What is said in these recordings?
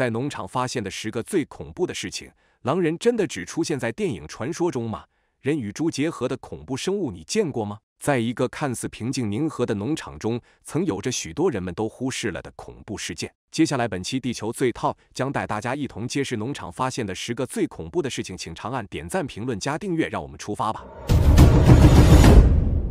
在农场发现的十个最恐怖的事情，狼人真的只出现在电影传说中吗？人与猪结合的恐怖生物你见过吗？在一个看似平静宁和的农场中，曾有着许多人们都忽视了的恐怖事件。接下来，本期地球最 top 将带大家一同揭示农场发现的十个最恐怖的事情，请长按点赞、评论、加订阅，让我们出发吧。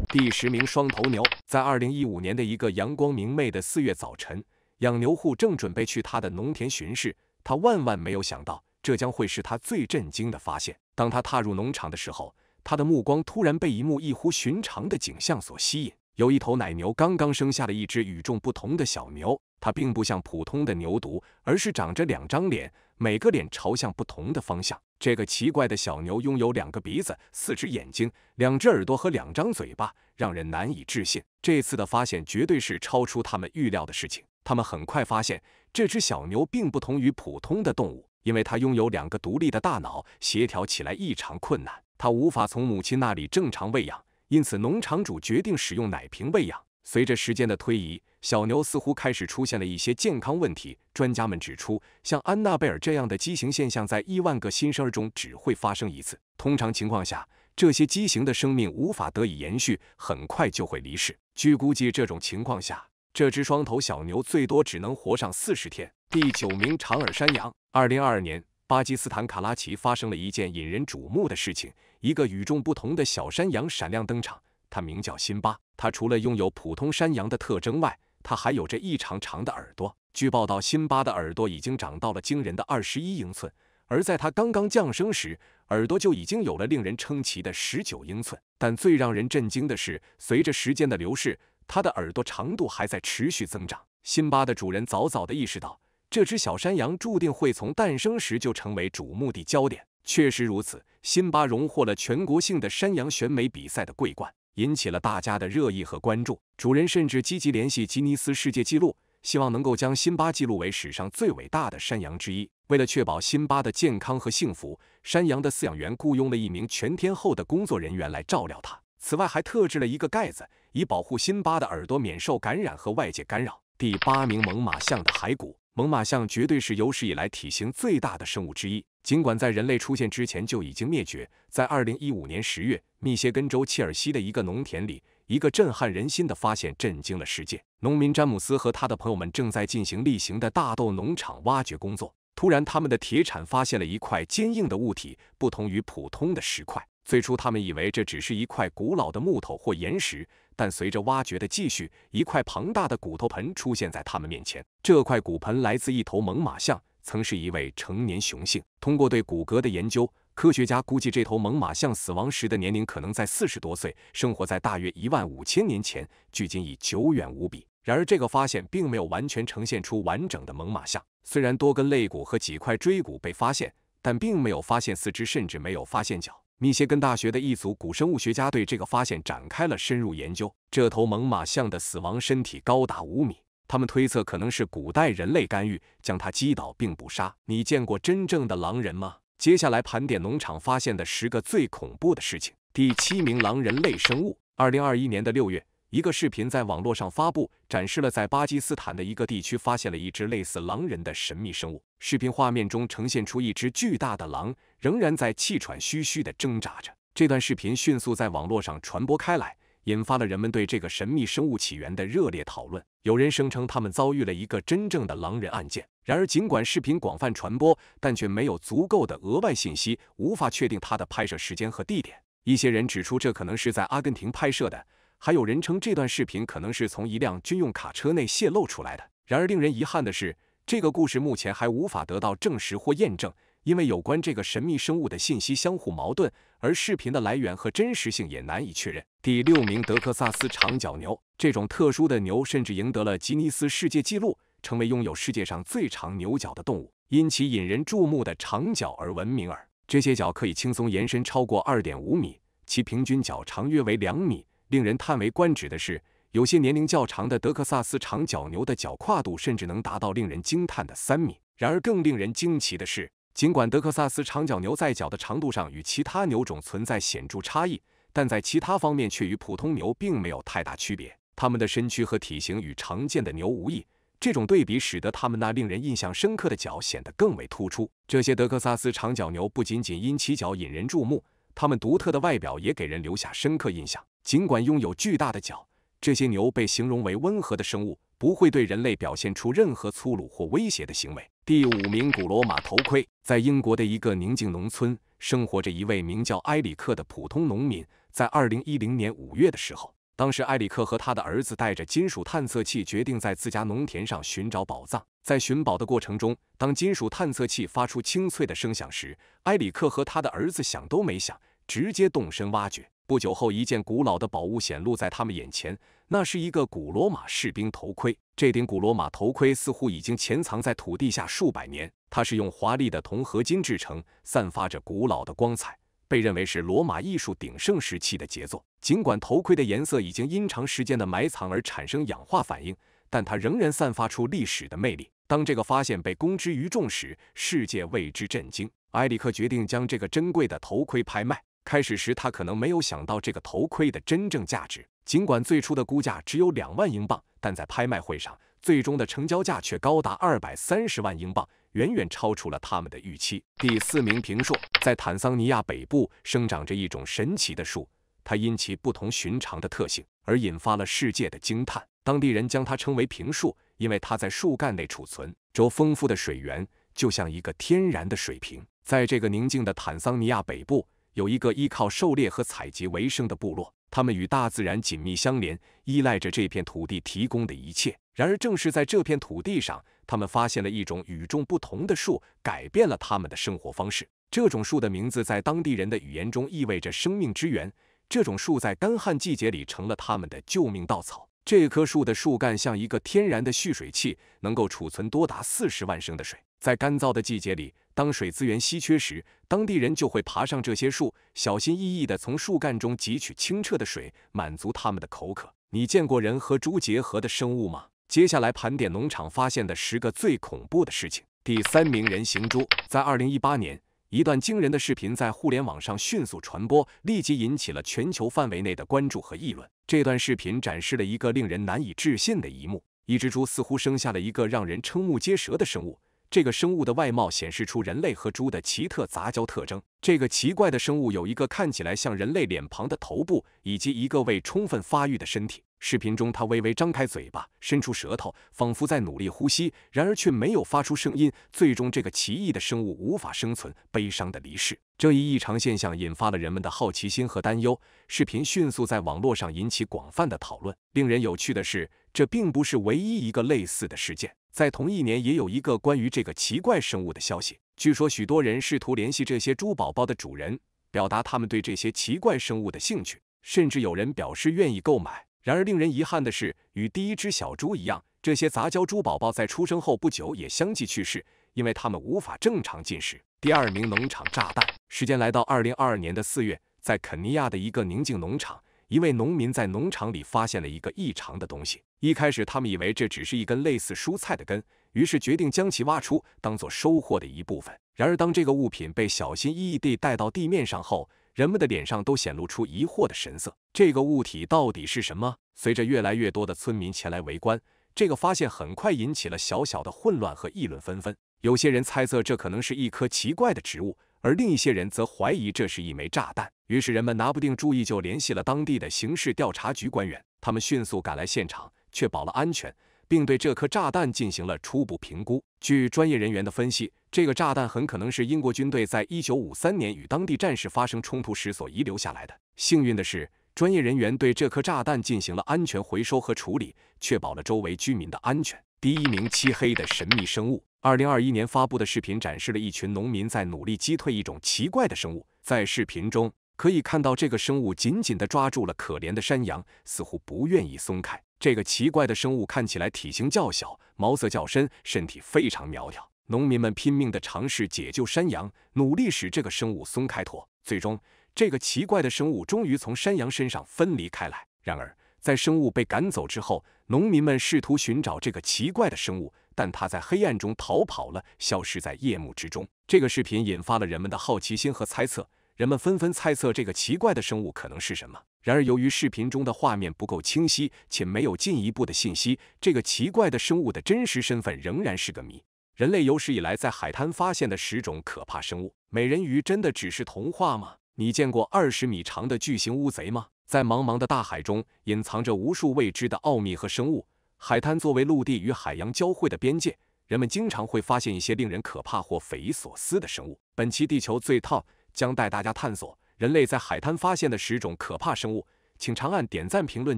第十名，双头牛。在2015年的一个阳光明媚的四月早晨。养牛户正准备去他的农田巡视，他万万没有想到，这将会是他最震惊的发现。当他踏入农场的时候，他的目光突然被一幕异乎寻常的景象所吸引。有一头奶牛刚刚生下了一只与众不同的小牛，它并不像普通的牛犊，而是长着两张脸，每个脸朝向不同的方向。这个奇怪的小牛拥有两个鼻子、四只眼睛、两只耳朵和两张嘴巴，让人难以置信。这次的发现绝对是超出他们预料的事情。他们很快发现，这只小牛并不同于普通的动物，因为它拥有两个独立的大脑，协调起来异常困难。它无法从母亲那里正常喂养，因此农场主决定使用奶瓶喂养。随着时间的推移，小牛似乎开始出现了一些健康问题。专家们指出，像安娜贝尔这样的畸形现象，在亿万个新生儿中只会发生一次。通常情况下，这些畸形的生命无法得以延续，很快就会离世。据估计，这种情况下。这只双头小牛最多只能活上四十天。第九名，长耳山羊。二零二二年，巴基斯坦卡拉奇发生了一件引人瞩目的事情：一个与众不同的小山羊闪亮登场。它名叫辛巴，它除了拥有普通山羊的特征外，它还有着异常长的耳朵。据报道，辛巴的耳朵已经长到了惊人的二十一英寸，而在它刚刚降生时，耳朵就已经有了令人称奇的十九英寸。但最让人震惊的是，随着时间的流逝。它的耳朵长度还在持续增长。辛巴的主人早早的意识到，这只小山羊注定会从诞生时就成为瞩目的焦点。确实如此，辛巴荣获了全国性的山羊选美比赛的桂冠，引起了大家的热议和关注。主人甚至积极联系吉尼斯世界纪录，希望能够将辛巴记录为史上最伟大的山羊之一。为了确保辛巴的健康和幸福，山羊的饲养员雇佣了一名全天候的工作人员来照料它。此外，还特制了一个盖子。以保护辛巴的耳朵免受感染和外界干扰。第八名猛犸象的骸骨，猛犸象绝对是有史以来体型最大的生物之一。尽管在人类出现之前就已经灭绝，在2015年10月，密歇根州切尔西的一个农田里，一个震撼人心的发现震惊了世界。农民詹姆斯和他的朋友们正在进行例行的大豆农场挖掘工作，突然他们的铁铲发现了一块坚硬的物体，不同于普通的石块。最初，他们以为这只是一块古老的木头或岩石，但随着挖掘的继续，一块庞大的骨头盆出现在他们面前。这块骨盆来自一头猛犸象，曾是一位成年雄性。通过对骨骼的研究，科学家估计这头猛犸象死亡时的年龄可能在四十多岁，生活在大约一万五千年前，距今已久远无比。然而，这个发现并没有完全呈现出完整的猛犸象，虽然多根肋骨和几块椎骨被发现，但并没有发现四肢，甚至没有发现脚。密歇根大学的一组古生物学家对这个发现展开了深入研究。这头猛犸象的死亡身体高达五米，他们推测可能是古代人类干预，将它击倒并捕杀。你见过真正的狼人吗？接下来盘点农场发现的十个最恐怖的事情。第七名狼人类生物。二零二一年的六月，一个视频在网络上发布，展示了在巴基斯坦的一个地区发现了一只类似狼人的神秘生物。视频画面中呈现出一只巨大的狼。仍然在气喘吁吁地挣扎着。这段视频迅速在网络上传播开来，引发了人们对这个神秘生物起源的热烈讨论。有人声称他们遭遇了一个真正的狼人案件。然而，尽管视频广泛传播，但却没有足够的额外信息，无法确定它的拍摄时间和地点。一些人指出这可能是在阿根廷拍摄的，还有人称这段视频可能是从一辆军用卡车内泄露出来的。然而，令人遗憾的是，这个故事目前还无法得到证实或验证。因为有关这个神秘生物的信息相互矛盾，而视频的来源和真实性也难以确认。第六名，德克萨斯长角牛，这种特殊的牛甚至赢得了吉尼斯世界纪录，成为拥有世界上最长牛角的动物，因其引人注目的长角而闻名。而这些角可以轻松延伸超过二点五米，其平均角长约为两米。令人叹为观止的是，有些年龄较长的德克萨斯长角牛的角跨度甚至能达到令人惊叹的三米。然而，更令人惊奇的是。尽管德克萨斯长角牛在角的长度上与其他牛种存在显著差异，但在其他方面却与普通牛并没有太大区别。它们的身躯和体型与常见的牛无异，这种对比使得它们那令人印象深刻的角显得更为突出。这些德克萨斯长角牛不仅仅因其角引人注目，它们独特的外表也给人留下深刻印象。尽管拥有巨大的角，这些牛被形容为温和的生物，不会对人类表现出任何粗鲁或威胁的行为。第五名古罗马头盔，在英国的一个宁静农村，生活着一位名叫埃里克的普通农民。在二零一零年五月的时候，当时埃里克和他的儿子带着金属探测器，决定在自家农田上寻找宝藏。在寻宝的过程中，当金属探测器发出清脆的声响时，埃里克和他的儿子想都没想，直接动身挖掘。不久后，一件古老的宝物显露在他们眼前。那是一个古罗马士兵头盔。这顶古罗马头盔似乎已经潜藏在土地下数百年。它是用华丽的铜合金制成，散发着古老的光彩，被认为是罗马艺术鼎盛时期的杰作。尽管头盔的颜色已经因长时间的埋藏而产生氧化反应，但它仍然散发出历史的魅力。当这个发现被公之于众时，世界为之震惊。埃里克决定将这个珍贵的头盔拍卖。开始时，他可能没有想到这个头盔的真正价值。尽管最初的估价只有两万英镑，但在拍卖会上最终的成交价却高达二百三十万英镑，远远超出了他们的预期。第四名平树在坦桑尼亚北部生长着一种神奇的树，它因其不同寻常的特性而引发了世界的惊叹。当地人将它称为平树，因为它在树干内储存着丰富的水源，就像一个天然的水瓶。在这个宁静的坦桑尼亚北部，有一个依靠狩猎和采集为生的部落。他们与大自然紧密相连，依赖着这片土地提供的一切。然而，正是在这片土地上，他们发现了一种与众不同的树，改变了他们的生活方式。这种树的名字在当地人的语言中意味着“生命之源”。这种树在干旱季节里成了他们的救命稻草。这棵树的树干像一个天然的蓄水器，能够储存多达四十万升的水。在干燥的季节里，当水资源稀缺时，当地人就会爬上这些树，小心翼翼的从树干中汲取清澈的水，满足他们的口渴。你见过人和猪结合的生物吗？接下来盘点农场发现的十个最恐怖的事情。第三名，人形猪。在二零一八年，一段惊人的视频在互联网上迅速传播，立即引起了全球范围内的关注和议论。这段视频展示了一个令人难以置信的一幕：一只猪似乎生下了一个让人瞠目结舌的生物。这个生物的外貌显示出人类和猪的奇特杂交特征。这个奇怪的生物有一个看起来像人类脸庞的头部，以及一个未充分发育的身体。视频中，它微微张开嘴巴，伸出舌头，仿佛在努力呼吸，然而却没有发出声音。最终，这个奇异的生物无法生存，悲伤的离世。这一异常现象引发了人们的好奇心和担忧。视频迅速在网络上引起广泛的讨论。令人有趣的是，这并不是唯一一个类似的事件。在同一年，也有一个关于这个奇怪生物的消息。据说，许多人试图联系这些猪宝宝的主人，表达他们对这些奇怪生物的兴趣，甚至有人表示愿意购买。然而，令人遗憾的是，与第一只小猪一样，这些杂交猪宝宝在出生后不久也相继去世，因为它们无法正常进食。第二名农场炸弹。时间来到二零二二年的四月，在肯尼亚的一个宁静农场。一位农民在农场里发现了一个异常的东西。一开始，他们以为这只是一根类似蔬菜的根，于是决定将其挖出，当做收获的一部分。然而，当这个物品被小心翼翼地带到地面上后，人们的脸上都显露出疑惑的神色。这个物体到底是什么？随着越来越多的村民前来围观，这个发现很快引起了小小的混乱和议论纷纷。有些人猜测这可能是一棵奇怪的植物，而另一些人则怀疑这是一枚炸弹。于是人们拿不定注意，就联系了当地的刑事调查局官员。他们迅速赶来现场，确保了安全，并对这颗炸弹进行了初步评估。据专业人员的分析，这个炸弹很可能是英国军队在一九五三年与当地战士发生冲突时所遗留下来的。幸运的是，专业人员对这颗炸弹进行了安全回收和处理，确保了周围居民的安全。第一名：漆黑的神秘生物。二零二一年发布的视频展示了一群农民在努力击退一种奇怪的生物。在视频中，可以看到，这个生物紧紧的抓住了可怜的山羊，似乎不愿意松开。这个奇怪的生物看起来体型较小，毛色较深，身体非常苗条。农民们拼命的尝试解救山羊，努力使这个生物松开拖。最终，这个奇怪的生物终于从山羊身上分离开来。然而，在生物被赶走之后，农民们试图寻找这个奇怪的生物，但它在黑暗中逃跑了，消失在夜幕之中。这个视频引发了人们的好奇心和猜测。人们纷纷猜测这个奇怪的生物可能是什么。然而，由于视频中的画面不够清晰且没有进一步的信息，这个奇怪的生物的真实身份仍然是个谜。人类有史以来在海滩发现的十种可怕生物，美人鱼真的只是童话吗？你见过二十米长的巨型乌贼吗？在茫茫的大海中，隐藏着无数未知的奥秘和生物。海滩作为陆地与海洋交汇的边界，人们经常会发现一些令人可怕或匪夷所思的生物。本期地球最 top。将带大家探索人类在海滩发现的十种可怕生物，请长按点赞、评论、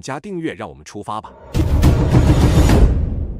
加订阅，让我们出发吧！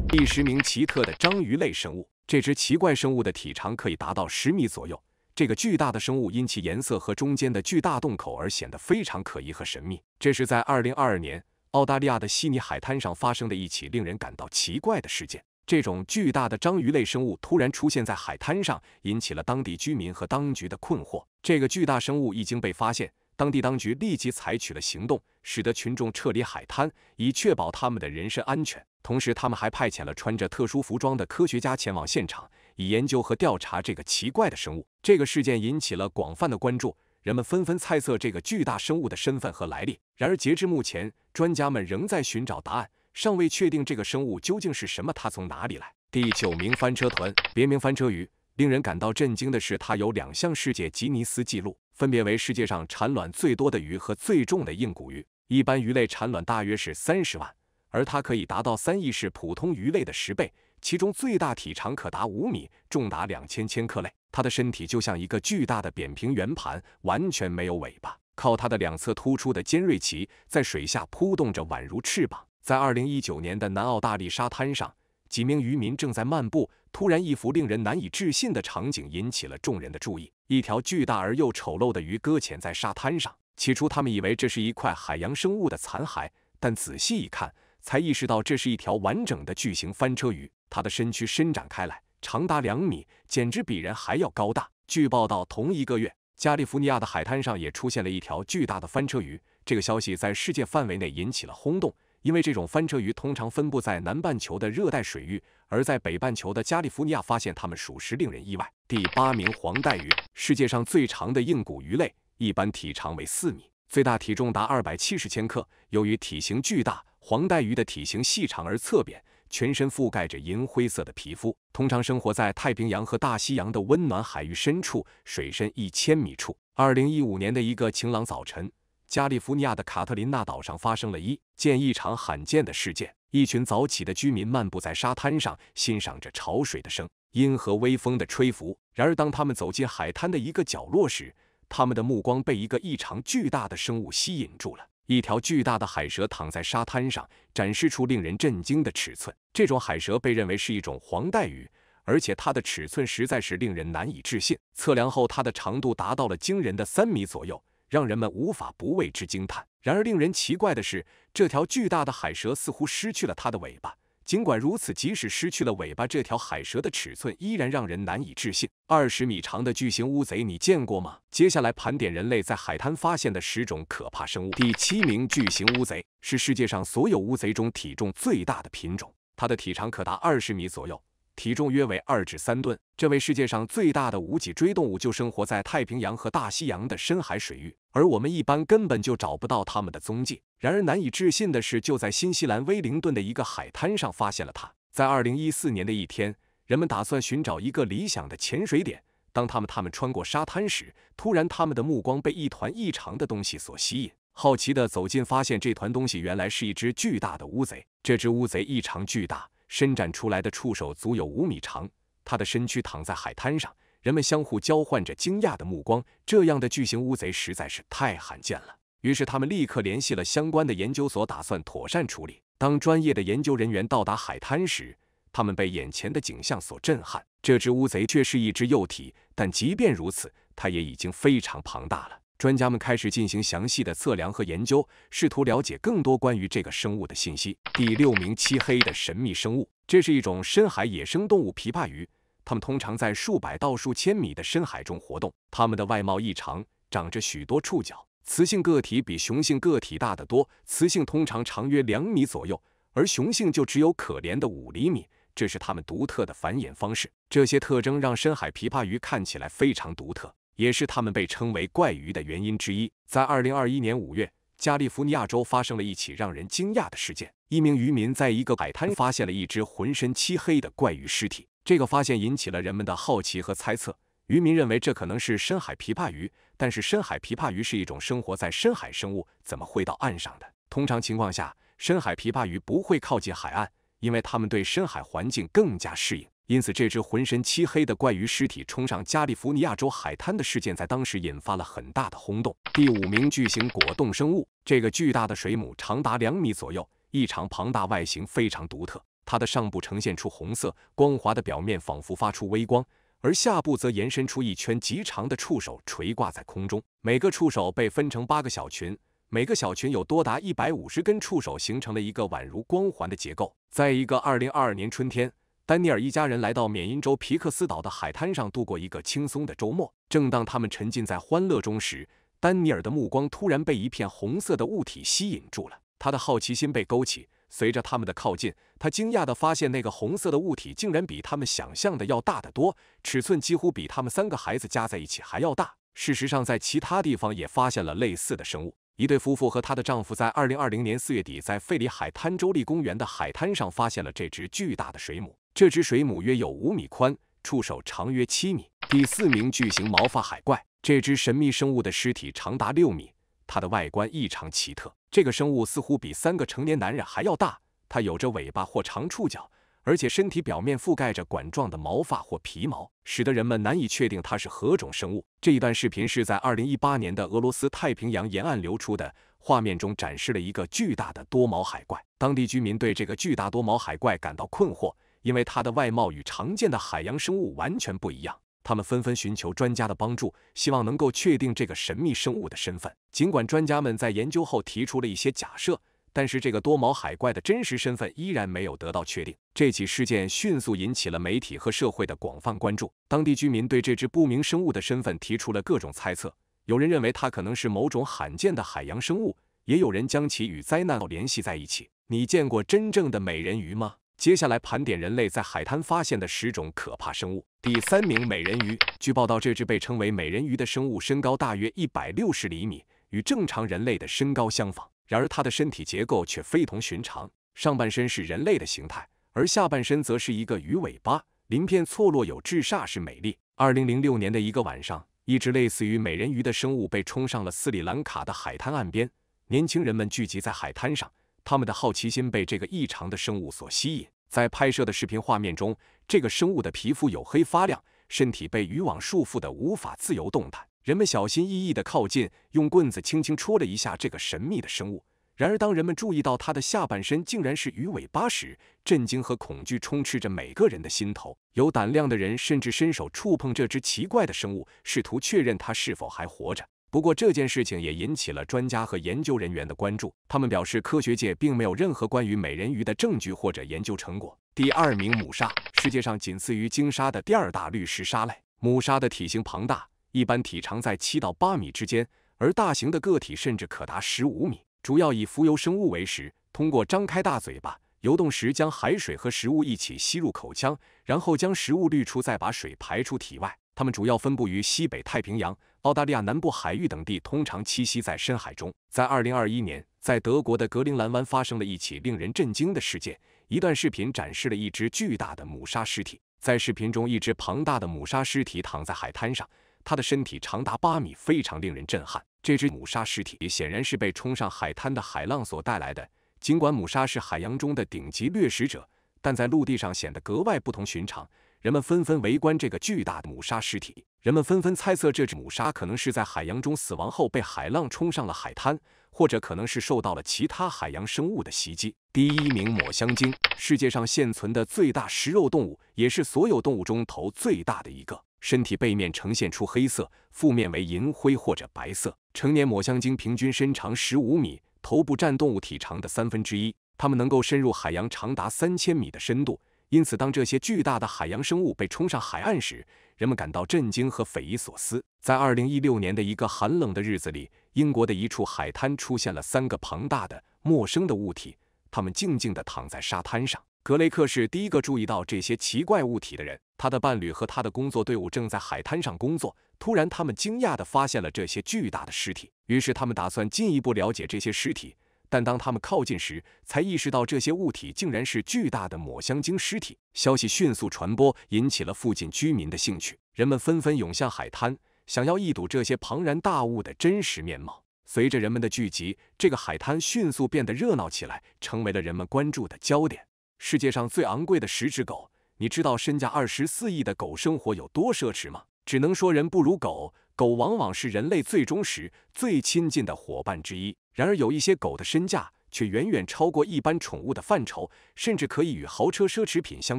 第十名，奇特的章鱼类生物。这只奇怪生物的体长可以达到十米左右。这个巨大的生物因其颜色和中间的巨大洞口而显得非常可疑和神秘。这是在二零二二年澳大利亚的悉尼海滩上发生的一起令人感到奇怪的事件。这种巨大的章鱼类生物突然出现在海滩上，引起了当地居民和当局的困惑。这个巨大生物已经被发现，当地当局立即采取了行动，使得群众撤离海滩，以确保他们的人身安全。同时，他们还派遣了穿着特殊服装的科学家前往现场，以研究和调查这个奇怪的生物。这个事件引起了广泛的关注，人们纷纷猜测这个巨大生物的身份和来历。然而，截至目前，专家们仍在寻找答案。尚未确定这个生物究竟是什么，它从哪里来？第九名翻车豚，别名翻车鱼。令人感到震惊的是，它有两项世界吉尼斯纪录，分别为世界上产卵最多的鱼和最重的硬骨鱼。一般鱼类产卵大约是三十万，而它可以达到三亿，是普通鱼类的十倍。其中最大体长可达五米，重达两千千克类。它的身体就像一个巨大的扁平圆盘，完全没有尾巴，靠它的两侧突出的尖锐鳍在水下扑动着，宛如翅膀。在二零一九年的南澳大利亚滩上，几名渔民正在漫步。突然，一幅令人难以置信的场景引起了众人的注意：一条巨大而又丑陋的鱼搁浅在沙滩上。起初，他们以为这是一块海洋生物的残骸，但仔细一看，才意识到这是一条完整的巨型翻车鱼。它的身躯伸展开来，长达两米，简直比人还要高大。据报道，同一个月，加利福尼亚的海滩上也出现了一条巨大的翻车鱼。这个消息在世界范围内引起了轰动。因为这种翻车鱼通常分布在南半球的热带水域，而在北半球的加利福尼亚发现它们，属实令人意外。第八名，黄带鱼，世界上最长的硬骨鱼类，一般体长为四米，最大体重达二百七十千克。由于体型巨大，黄带鱼的体型细长而侧扁，全身覆盖着银灰色的皮肤，通常生活在太平洋和大西洋的温暖海域深处，水深一千米处。二零一五年的一个晴朗早晨。加利福尼亚的卡特琳娜岛上发生了一件异常罕见的事件。一群早起的居民漫步在沙滩上，欣赏着潮水的声音和微风的吹拂。然而，当他们走进海滩的一个角落时，他们的目光被一个异常巨大的生物吸引住了。一条巨大的海蛇躺在沙滩上，展示出令人震惊的尺寸。这种海蛇被认为是一种黄带鱼，而且它的尺寸实在是令人难以置信。测量后，它的长度达到了惊人的三米左右。让人们无法不为之惊叹。然而，令人奇怪的是，这条巨大的海蛇似乎失去了它的尾巴。尽管如此，即使失去了尾巴，这条海蛇的尺寸依然让人难以置信。二十米长的巨型乌贼，你见过吗？接下来盘点人类在海滩发现的十种可怕生物。第七名，巨型乌贼是世界上所有乌贼中体重最大的品种，它的体长可达二十米左右。体重约为二至三吨，这位世界上最大的无脊椎动物就生活在太平洋和大西洋的深海水域，而我们一般根本就找不到它们的踪迹。然而难以置信的是，就在新西兰威灵顿的一个海滩上发现了它。在2014年的一天，人们打算寻找一个理想的潜水点，当他们他们穿过沙滩时，突然他们的目光被一团异常的东西所吸引，好奇的走近，发现这团东西原来是一只巨大的乌贼。这只乌贼异常巨大。伸展出来的触手足有五米长，它的身躯躺在海滩上，人们相互交换着惊讶的目光。这样的巨型乌贼实在是太罕见了，于是他们立刻联系了相关的研究所，打算妥善处理。当专业的研究人员到达海滩时，他们被眼前的景象所震撼。这只乌贼却是一只幼体，但即便如此，它也已经非常庞大了。专家们开始进行详细的测量和研究，试图了解更多关于这个生物的信息。第六名，漆黑的神秘生物，这是一种深海野生动物——琵琶鱼。它们通常在数百到数千米的深海中活动。它们的外貌异常，长着许多触角。雌性个体比雄性个体大得多，雌性通常长约两米左右，而雄性就只有可怜的五厘米。这是它们独特的繁衍方式。这些特征让深海琵琶鱼看起来非常独特。也是他们被称为怪鱼的原因之一。在二零二一年五月，加利福尼亚州发生了一起让人惊讶的事件：一名渔民在一个海滩发现了一只浑身漆黑的怪鱼尸体。这个发现引起了人们的好奇和猜测。渔民认为这可能是深海琵琶鱼，但是深海琵琶鱼是一种生活在深海生物，怎么会到岸上的？通常情况下，深海琵琶鱼不会靠近海岸，因为它们对深海环境更加适应。因此，这只浑身漆黑的怪鱼尸体冲上加利福尼亚州海滩的事件，在当时引发了很大的轰动。第五名巨型果冻生物，这个巨大的水母长达两米左右，异常庞大，外形非常独特。它的上部呈现出红色，光滑的表面仿佛发出微光，而下部则延伸出一圈极长的触手，垂挂在空中。每个触手被分成八个小群，每个小群有多达一百五十根触手，形成了一个宛如光环的结构。在一个二零二二年春天。丹尼尔一家人来到缅因州皮克斯岛的海滩上度过一个轻松的周末。正当他们沉浸在欢乐中时，丹尼尔的目光突然被一片红色的物体吸引住了。他的好奇心被勾起。随着他们的靠近，他惊讶地发现那个红色的物体竟然比他们想象的要大得多，尺寸几乎比他们三个孩子加在一起还要大。事实上，在其他地方也发现了类似的生物。一对夫妇和她的丈夫在2020年4月底在费里海滩州立公园的海滩上发现了这只巨大的水母。这只水母约有五米宽，触手长约七米。第四名巨型毛发海怪，这只神秘生物的尸体长达六米，它的外观异常奇特。这个生物似乎比三个成年男人还要大，它有着尾巴或长触角，而且身体表面覆盖着管状的毛发或皮毛，使得人们难以确定它是何种生物。这一段视频是在2018年的俄罗斯太平洋沿岸流出的，画面中展示了一个巨大的多毛海怪。当地居民对这个巨大多毛海怪感到困惑。因为它的外貌与常见的海洋生物完全不一样，他们纷纷寻求专家的帮助，希望能够确定这个神秘生物的身份。尽管专家们在研究后提出了一些假设，但是这个多毛海怪的真实身份依然没有得到确定。这起事件迅速引起了媒体和社会的广泛关注，当地居民对这只不明生物的身份提出了各种猜测。有人认为它可能是某种罕见的海洋生物，也有人将其与灾难联系在一起。你见过真正的美人鱼吗？接下来盘点人类在海滩发现的十种可怕生物。第三名美人鱼。据报道，这只被称为美人鱼的生物身高大约一百六十厘米，与正常人类的身高相仿。然而，它的身体结构却非同寻常，上半身是人类的形态，而下半身则是一个鱼尾巴，鳞片错落有致，煞是美丽。二零零六年的一个晚上，一只类似于美人鱼的生物被冲上了斯里兰卡的海滩岸边，年轻人们聚集在海滩上。他们的好奇心被这个异常的生物所吸引，在拍摄的视频画面中，这个生物的皮肤黝黑发亮，身体被渔网束缚的无法自由动弹。人们小心翼翼地靠近，用棍子轻轻戳了一下这个神秘的生物。然而，当人们注意到它的下半身竟然是鱼尾巴时，震惊和恐惧充斥着每个人的心头。有胆量的人甚至伸手触碰这只奇怪的生物，试图确认它是否还活着。不过这件事情也引起了专家和研究人员的关注。他们表示，科学界并没有任何关于美人鱼的证据或者研究成果。第二名母鲨，世界上仅次于鲸鲨的第二大绿食鲨类。母鲨的体型庞大，一般体长在七到八米之间，而大型的个体甚至可达十五米。主要以浮游生物为食，通过张开大嘴巴，游动时将海水和食物一起吸入口腔，然后将食物滤出，再把水排出体外。它们主要分布于西北太平洋。澳大利亚南部海域等地通常栖息在深海中。在2021年，在德国的格陵兰湾发生了一起令人震惊的事件。一段视频展示了一只巨大的母鲨尸体。在视频中，一只庞大的母鲨尸体躺在海滩上，它的身体长达八米，非常令人震撼。这只母鲨尸体显然是被冲上海滩的海浪所带来的。尽管母鲨是海洋中的顶级掠食者，但在陆地上显得格外不同寻常。人们纷纷围观这个巨大的母鲨尸体。人们纷纷猜测，这只母鲨可能是在海洋中死亡后被海浪冲上了海滩，或者可能是受到了其他海洋生物的袭击。第一名抹香鲸，世界上现存的最大食肉动物，也是所有动物中头最大的一个。身体背面呈现出黑色，腹面为银灰或者白色。成年抹香鲸平均身长十五米，头部占动物体长的三分之一。它们能够深入海洋长达三千米的深度。因此，当这些巨大的海洋生物被冲上海岸时，人们感到震惊和匪夷所思。在2016年的一个寒冷的日子里，英国的一处海滩出现了三个庞大的陌生的物体，它们静静地躺在沙滩上。格雷克是第一个注意到这些奇怪物体的人，他的伴侣和他的工作队伍正在海滩上工作。突然，他们惊讶地发现了这些巨大的尸体，于是他们打算进一步了解这些尸体。但当他们靠近时，才意识到这些物体竟然是巨大的抹香鲸尸体。消息迅速传播，引起了附近居民的兴趣，人们纷纷涌向海滩，想要一睹这些庞然大物的真实面貌。随着人们的聚集，这个海滩迅速变得热闹起来，成为了人们关注的焦点。世界上最昂贵的十只狗，你知道身价二十四亿的狗生活有多奢侈吗？只能说人不如狗，狗往往是人类最忠实、最亲近的伙伴之一。然而，有一些狗的身价却远远超过一般宠物的范畴，甚至可以与豪车、奢侈品相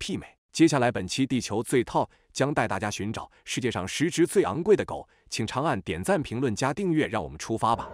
媲美。接下来，本期《地球最 top 将带大家寻找世界上十只最昂贵的狗，请长按点赞、评论、加订阅，让我们出发吧！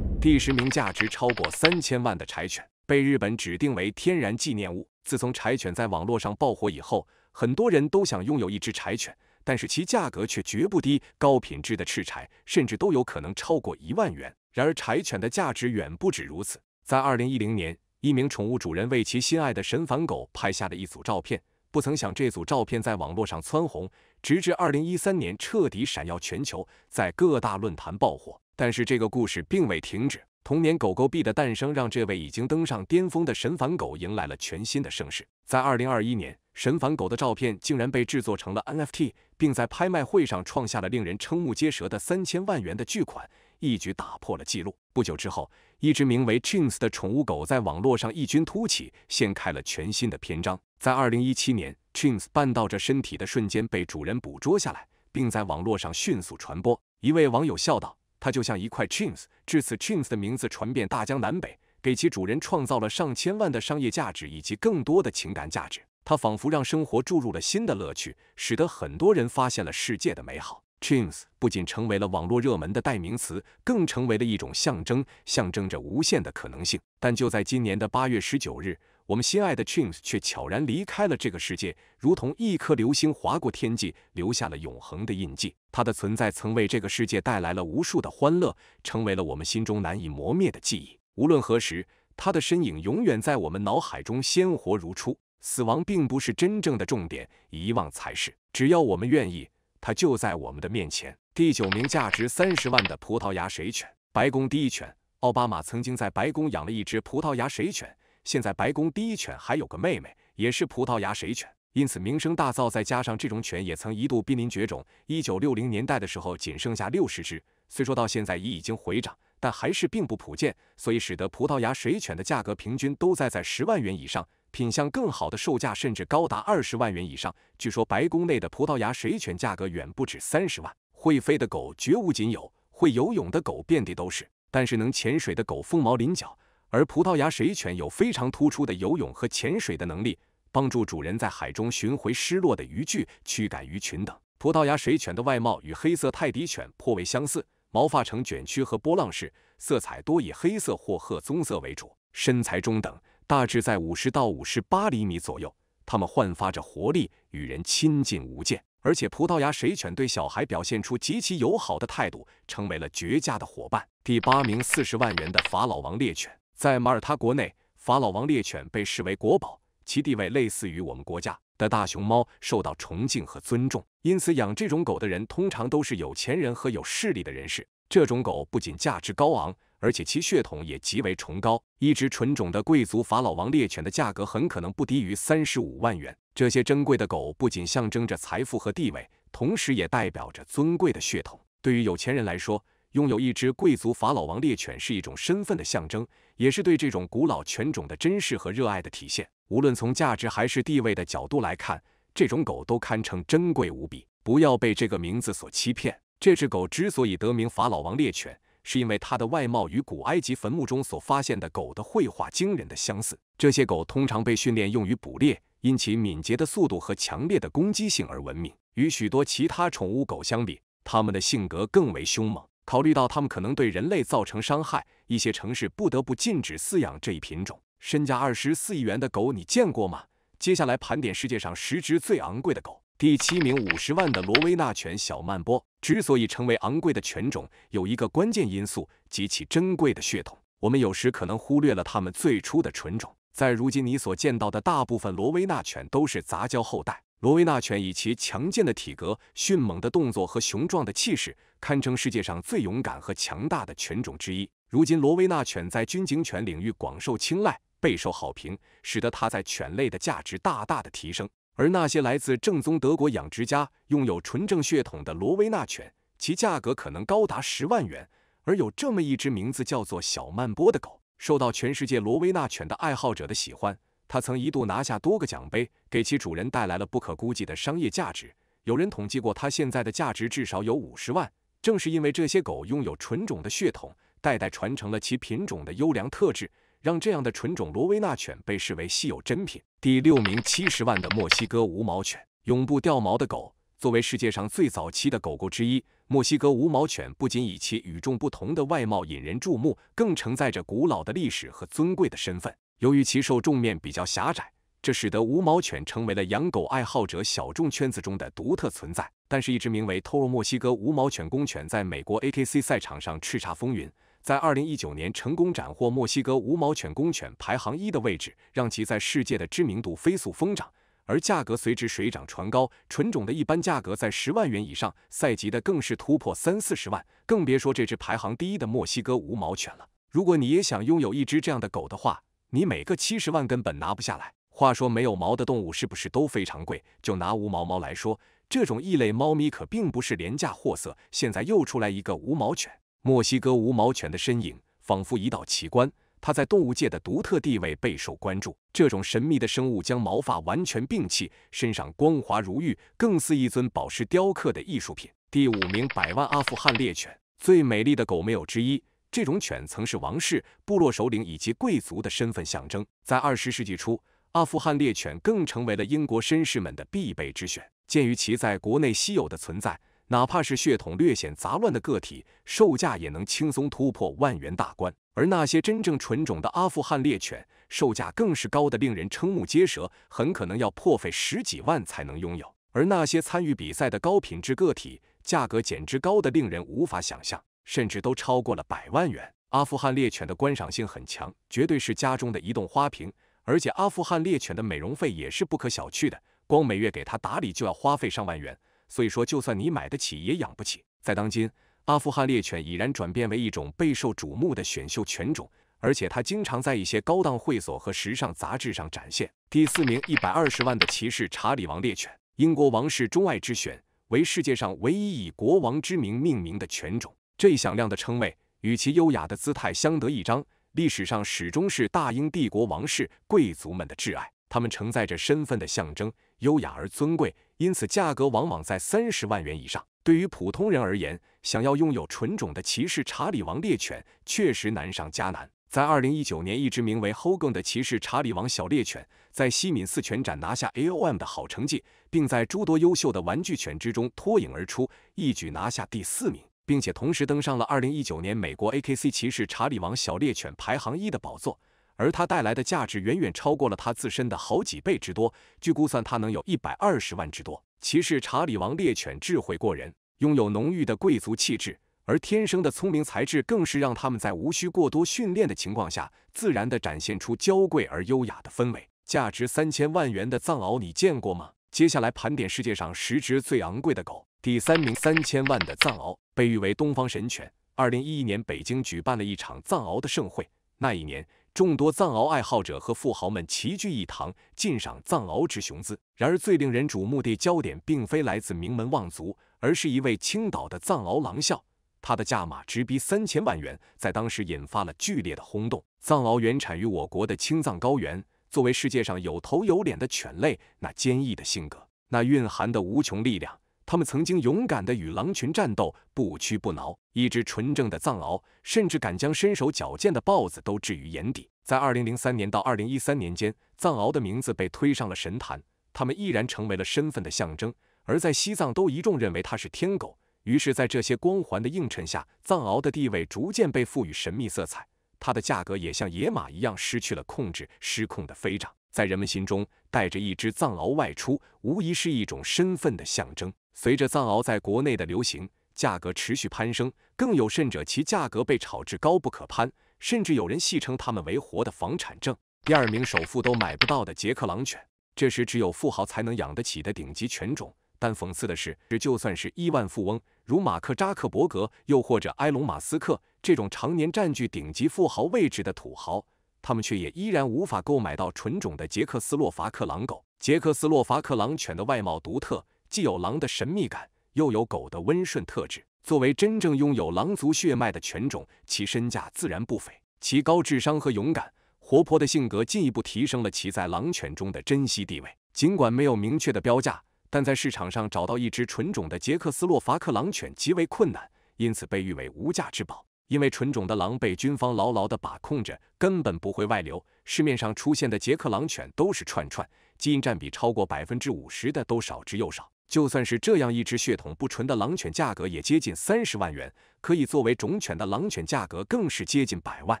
第十名，价值超过三千万的柴犬被日本指定为天然纪念物。自从柴犬在网络上爆火以后，很多人都想拥有一只柴犬。但是其价格却绝不低，高品质的赤柴甚至都有可能超过一万元。然而柴犬的价值远不止如此。在二零一零年，一名宠物主人为其心爱的神烦狗拍下了一组照片，不曾想这组照片在网络上蹿红，直至二零一三年彻底闪耀全球，在各大论坛爆火。但是这个故事并未停止，同年狗狗币的诞生让这位已经登上巅峰的神烦狗迎来了全新的盛世。在二零二一年。神烦狗的照片竟然被制作成了 NFT，并在拍卖会上创下了令人瞠目结舌的三千万元的巨款，一举打破了纪录。不久之后，一只名为 c h i n s 的宠物狗在网络上异军突起，掀开了全新的篇章。在2017年 c h i n s 损道着身体的瞬间被主人捕捉下来，并在网络上迅速传播。一位网友笑道：“它就像一块 c h i n s 至此 c h i n s 的名字传遍大江南北，给其主人创造了上千万的商业价值以及更多的情感价值。他仿佛让生活注入了新的乐趣，使得很多人发现了世界的美好。James 不仅成为了网络热门的代名词，更成为了一种象征，象征着无限的可能性。但就在今年的八月十九日，我们心爱的 James 却悄然离开了这个世界，如同一颗流星划过天际，留下了永恒的印记。它的存在曾为这个世界带来了无数的欢乐，成为了我们心中难以磨灭的记忆。无论何时，它的身影永远在我们脑海中鲜活如初。死亡并不是真正的重点，遗忘才是。只要我们愿意，它就在我们的面前。第九名，价值三十万的葡萄牙水犬，白宫第一犬。奥巴马曾经在白宫养了一只葡萄牙水犬，现在白宫第一犬还有个妹妹，也是葡萄牙水犬，因此名声大噪。再加上这种犬也曾一度濒临绝种，一九六零年代的时候仅剩下六十只。虽说到现在已已经回涨，但还是并不普遍，所以使得葡萄牙水犬的价格平均都在在十万元以上。品相更好的售价甚至高达二十万元以上。据说白宫内的葡萄牙水犬价格远不止三十万。会飞的狗绝无仅有，会游泳的狗遍地都是，但是能潜水的狗凤毛麟角。而葡萄牙水犬有非常突出的游泳和潜水的能力，帮助主人在海中寻回失落的渔具、驱赶鱼群等。葡萄牙水犬的外貌与黑色泰迪犬颇为相似，毛发呈卷曲和波浪式，色彩多以黑色或褐棕色为主，身材中等。大致在五十到五十八厘米左右，它们焕发着活力，与人亲近无间，而且葡萄牙水犬对小孩表现出极其友好的态度，成为了绝佳的伙伴。第八名，四十万元的法老王猎犬，在马耳他国内，法老王猎犬被视为国宝，其地位类似于我们国家的大熊猫，受到崇敬和尊重。因此，养这种狗的人通常都是有钱人和有势力的人士。这种狗不仅价值高昂。而且其血统也极为崇高。一只纯种的贵族法老王猎犬的价格很可能不低于三十五万元。这些珍贵的狗不仅象征着财富和地位，同时也代表着尊贵的血统。对于有钱人来说，拥有一只贵族法老王猎犬是一种身份的象征，也是对这种古老犬种的珍视和热爱的体现。无论从价值还是地位的角度来看，这种狗都堪称珍贵无比。不要被这个名字所欺骗，这只狗之所以得名法老王猎犬。是因为它的外貌与古埃及坟墓中所发现的狗的绘画惊人的相似。这些狗通常被训练用于捕猎，因其敏捷的速度和强烈的攻击性而闻名。与许多其他宠物狗相比，它们的性格更为凶猛。考虑到它们可能对人类造成伤害，一些城市不得不禁止饲养这一品种。身价二十四亿元的狗，你见过吗？接下来盘点世界上十只最昂贵的狗。第七名，五十万的罗威纳犬小曼波。之所以成为昂贵的犬种，有一个关键因素及其珍贵的血统。我们有时可能忽略了它们最初的纯种。在如今你所见到的大部分罗威纳犬都是杂交后代。罗威纳犬以其强健的体格、迅猛的动作和雄壮的气势，堪称世界上最勇敢和强大的犬种之一。如今，罗威纳犬在军警犬领域广受青睐，备受好评，使得它在犬类的价值大大的提升。而那些来自正宗德国养殖家、拥有纯正血统的罗威纳犬，其价格可能高达十万元。而有这么一只名字叫做小曼波的狗，受到全世界罗威纳犬的爱好者的喜欢。它曾一度拿下多个奖杯，给其主人带来了不可估计的商业价值。有人统计过，它现在的价值至少有五十万。正是因为这些狗拥有纯种的血统，代代传承了其品种的优良特质。让这样的纯种罗威纳犬被视为稀有珍品。第六名，七十万的墨西哥无毛犬，永不掉毛的狗，作为世界上最早期的狗狗之一，墨西哥无毛犬不仅以其与众不同的外貌引人注目，更承载着古老的历史和尊贵的身份。由于其受众面比较狭窄，这使得无毛犬成为了养狗爱好者小众圈子中的独特存在。但是，一只名为 t 洛 o r 墨西哥无毛犬公犬在美国 AKC 赛场上叱咤风云。在二零一九年成功斩获墨西哥无毛犬公犬排行一的位置，让其在世界的知名度飞速疯涨，而价格随之水涨船高，纯种的一般价格在十万元以上，赛级的更是突破三四十万，更别说这只排行第一的墨西哥无毛犬了。如果你也想拥有一只这样的狗的话，你每个七十万根本拿不下来。话说没有毛的动物是不是都非常贵？就拿无毛猫来说，这种异类猫咪可并不是廉价货色，现在又出来一个无毛犬。墨西哥无毛犬的身影仿佛一道奇观，它在动物界的独特地位备受关注。这种神秘的生物将毛发完全摒弃，身上光滑如玉，更似一尊宝石雕刻的艺术品。第五名，百万阿富汗猎犬，最美丽的狗没有之一。这种犬曾是王室、部落首领以及贵族的身份象征。在二十世纪初，阿富汗猎犬更成为了英国绅士们的必备之选。鉴于其在国内稀有的存在。哪怕是血统略显杂乱的个体，售价也能轻松突破万元大关；而那些真正纯种的阿富汗猎犬，售价更是高的令人瞠目结舌，很可能要破费十几万才能拥有。而那些参与比赛的高品质个体，价格简直高的令人无法想象，甚至都超过了百万元。阿富汗猎犬的观赏性很强，绝对是家中的移动花瓶。而且，阿富汗猎犬的美容费也是不可小觑的，光每月给它打理就要花费上万元。所以说，就算你买得起，也养不起。在当今，阿富汗猎犬已然转变为一种备受瞩目的选秀犬种，而且它经常在一些高档会所和时尚杂志上展现。第四名，一百二十万的骑士查理王猎犬，英国王室钟爱之选，为世界上唯一以国王之名命名的犬种。这响亮的称谓与其优雅的姿态相得益彰，历史上始终是大英帝国王室贵族们的挚爱，他们承载着身份的象征。优雅而尊贵，因此价格往往在三十万元以上。对于普通人而言，想要拥有纯种的骑士查理王猎犬确实难上加难。在二零一九年，一只名为 Hogan 的骑士查理王小猎犬，在西敏寺犬展拿下 AOM 的好成绩，并在诸多优秀的玩具犬之中脱颖而出，一举拿下第四名，并且同时登上了二零一九年美国 AKC 骑士查理王小猎犬排行一的宝座。而它带来的价值远远超过了它自身的好几倍之多，据估算，它能有一百二十万之多。骑士查理王猎犬智慧过人，拥有浓郁的贵族气质，而天生的聪明才智更是让他们在无需过多训练的情况下，自然地展现出娇贵而优雅的氛围。价值三千万元的藏獒，你见过吗？接下来盘点世界上十只最昂贵的狗。第三名，三千万的藏獒，被誉为东方神犬。二零一一年，北京举办了一场藏獒的盛会，那一年。众多藏獒爱好者和富豪们齐聚一堂，尽赏藏獒之雄姿。然而，最令人瞩目的焦点并非来自名门望族，而是一位青岛的藏獒狼啸。他的价码直逼三千万元，在当时引发了剧烈的轰动。藏獒原产于我国的青藏高原，作为世界上有头有脸的犬类，那坚毅的性格，那蕴含的无穷力量。他们曾经勇敢地与狼群战斗，不屈不挠。一只纯正的藏獒，甚至敢将身手矫健的豹子都置于眼底。在二零零三年到二零一三年间，藏獒的名字被推上了神坛，他们毅然成为了身份的象征。而在西藏，都一众认为它是天狗。于是，在这些光环的映衬下，藏獒的地位逐渐被赋予神秘色彩。它的价格也像野马一样失去了控制，失控的飞涨。在人们心中，带着一只藏獒外出，无疑是一种身份的象征。随着藏獒在国内的流行，价格持续攀升，更有甚者，其价格被炒至高不可攀，甚至有人戏称它们为“活的房产证”。第二名首富都买不到的捷克狼犬，这是只有富豪才能养得起的顶级犬种。但讽刺的是，就算是亿万富翁如马克扎克伯格，又或者埃隆马斯克这种常年占据顶级富豪位置的土豪，他们却也依然无法购买到纯种的捷克斯洛伐克狼狗。捷克斯洛伐克狼犬的外貌独特。既有狼的神秘感，又有狗的温顺特质。作为真正拥有狼族血脉的犬种，其身价自然不菲。其高智商和勇敢、活泼的性格，进一步提升了其在狼犬中的珍稀地位。尽管没有明确的标价，但在市场上找到一只纯种的捷克斯洛伐克狼犬极为困难，因此被誉为无价之宝。因为纯种的狼被军方牢牢地把控着，根本不会外流。市面上出现的捷克狼犬都是串串，基因占比超过百分之五十的都少之又少。就算是这样一只血统不纯的狼犬，价格也接近三十万元。可以作为种犬的狼犬价格更是接近百万。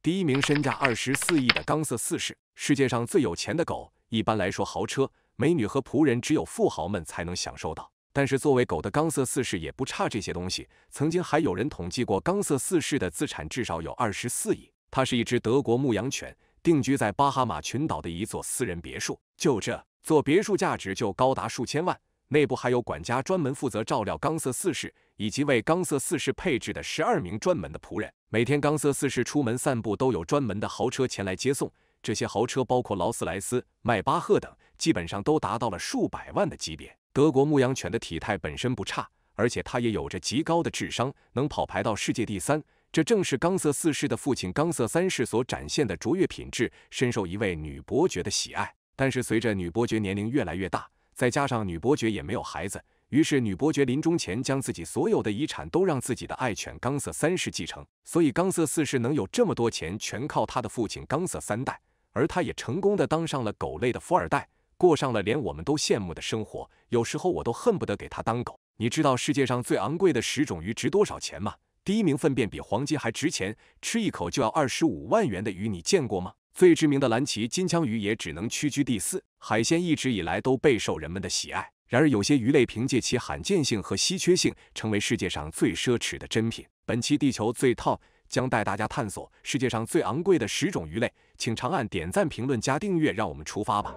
第一名身价二十四亿的冈瑟四世，世界上最有钱的狗。一般来说，豪车、美女和仆人只有富豪们才能享受到。但是作为狗的冈瑟四世也不差这些东西。曾经还有人统计过，冈瑟四世的资产至少有二十四亿。它是一只德国牧羊犬，定居在巴哈马群岛的一座私人别墅。就这座别墅价值就高达数千万。内部还有管家专门负责照料冈瑟四世，以及为冈瑟四世配置的十二名专门的仆人。每天冈瑟四世出门散步，都有专门的豪车前来接送。这些豪车包括劳斯莱斯、迈巴赫等，基本上都达到了数百万的级别。德国牧羊犬的体态本身不差，而且它也有着极高的智商，能跑排到世界第三。这正是冈瑟四世的父亲冈瑟三世所展现的卓越品质，深受一位女伯爵的喜爱。但是随着女伯爵年龄越来越大，再加上女伯爵也没有孩子，于是女伯爵临终前将自己所有的遗产都让自己的爱犬冈瑟三世继承，所以冈瑟四世能有这么多钱，全靠他的父亲冈瑟三代，而他也成功的当上了狗类的富二代，过上了连我们都羡慕的生活。有时候我都恨不得给他当狗。你知道世界上最昂贵的十种鱼值多少钱吗？第一名粪便比黄金还值钱，吃一口就要二十五万元的鱼，你见过吗？最知名的蓝鳍金枪鱼也只能屈居第四。海鲜一直以来都备受人们的喜爱，然而有些鱼类凭借其罕见性和稀缺性，成为世界上最奢侈的珍品。本期地球最 top 将带大家探索世界上最昂贵的十种鱼类，请长按点赞、评论、加订阅，让我们出发吧。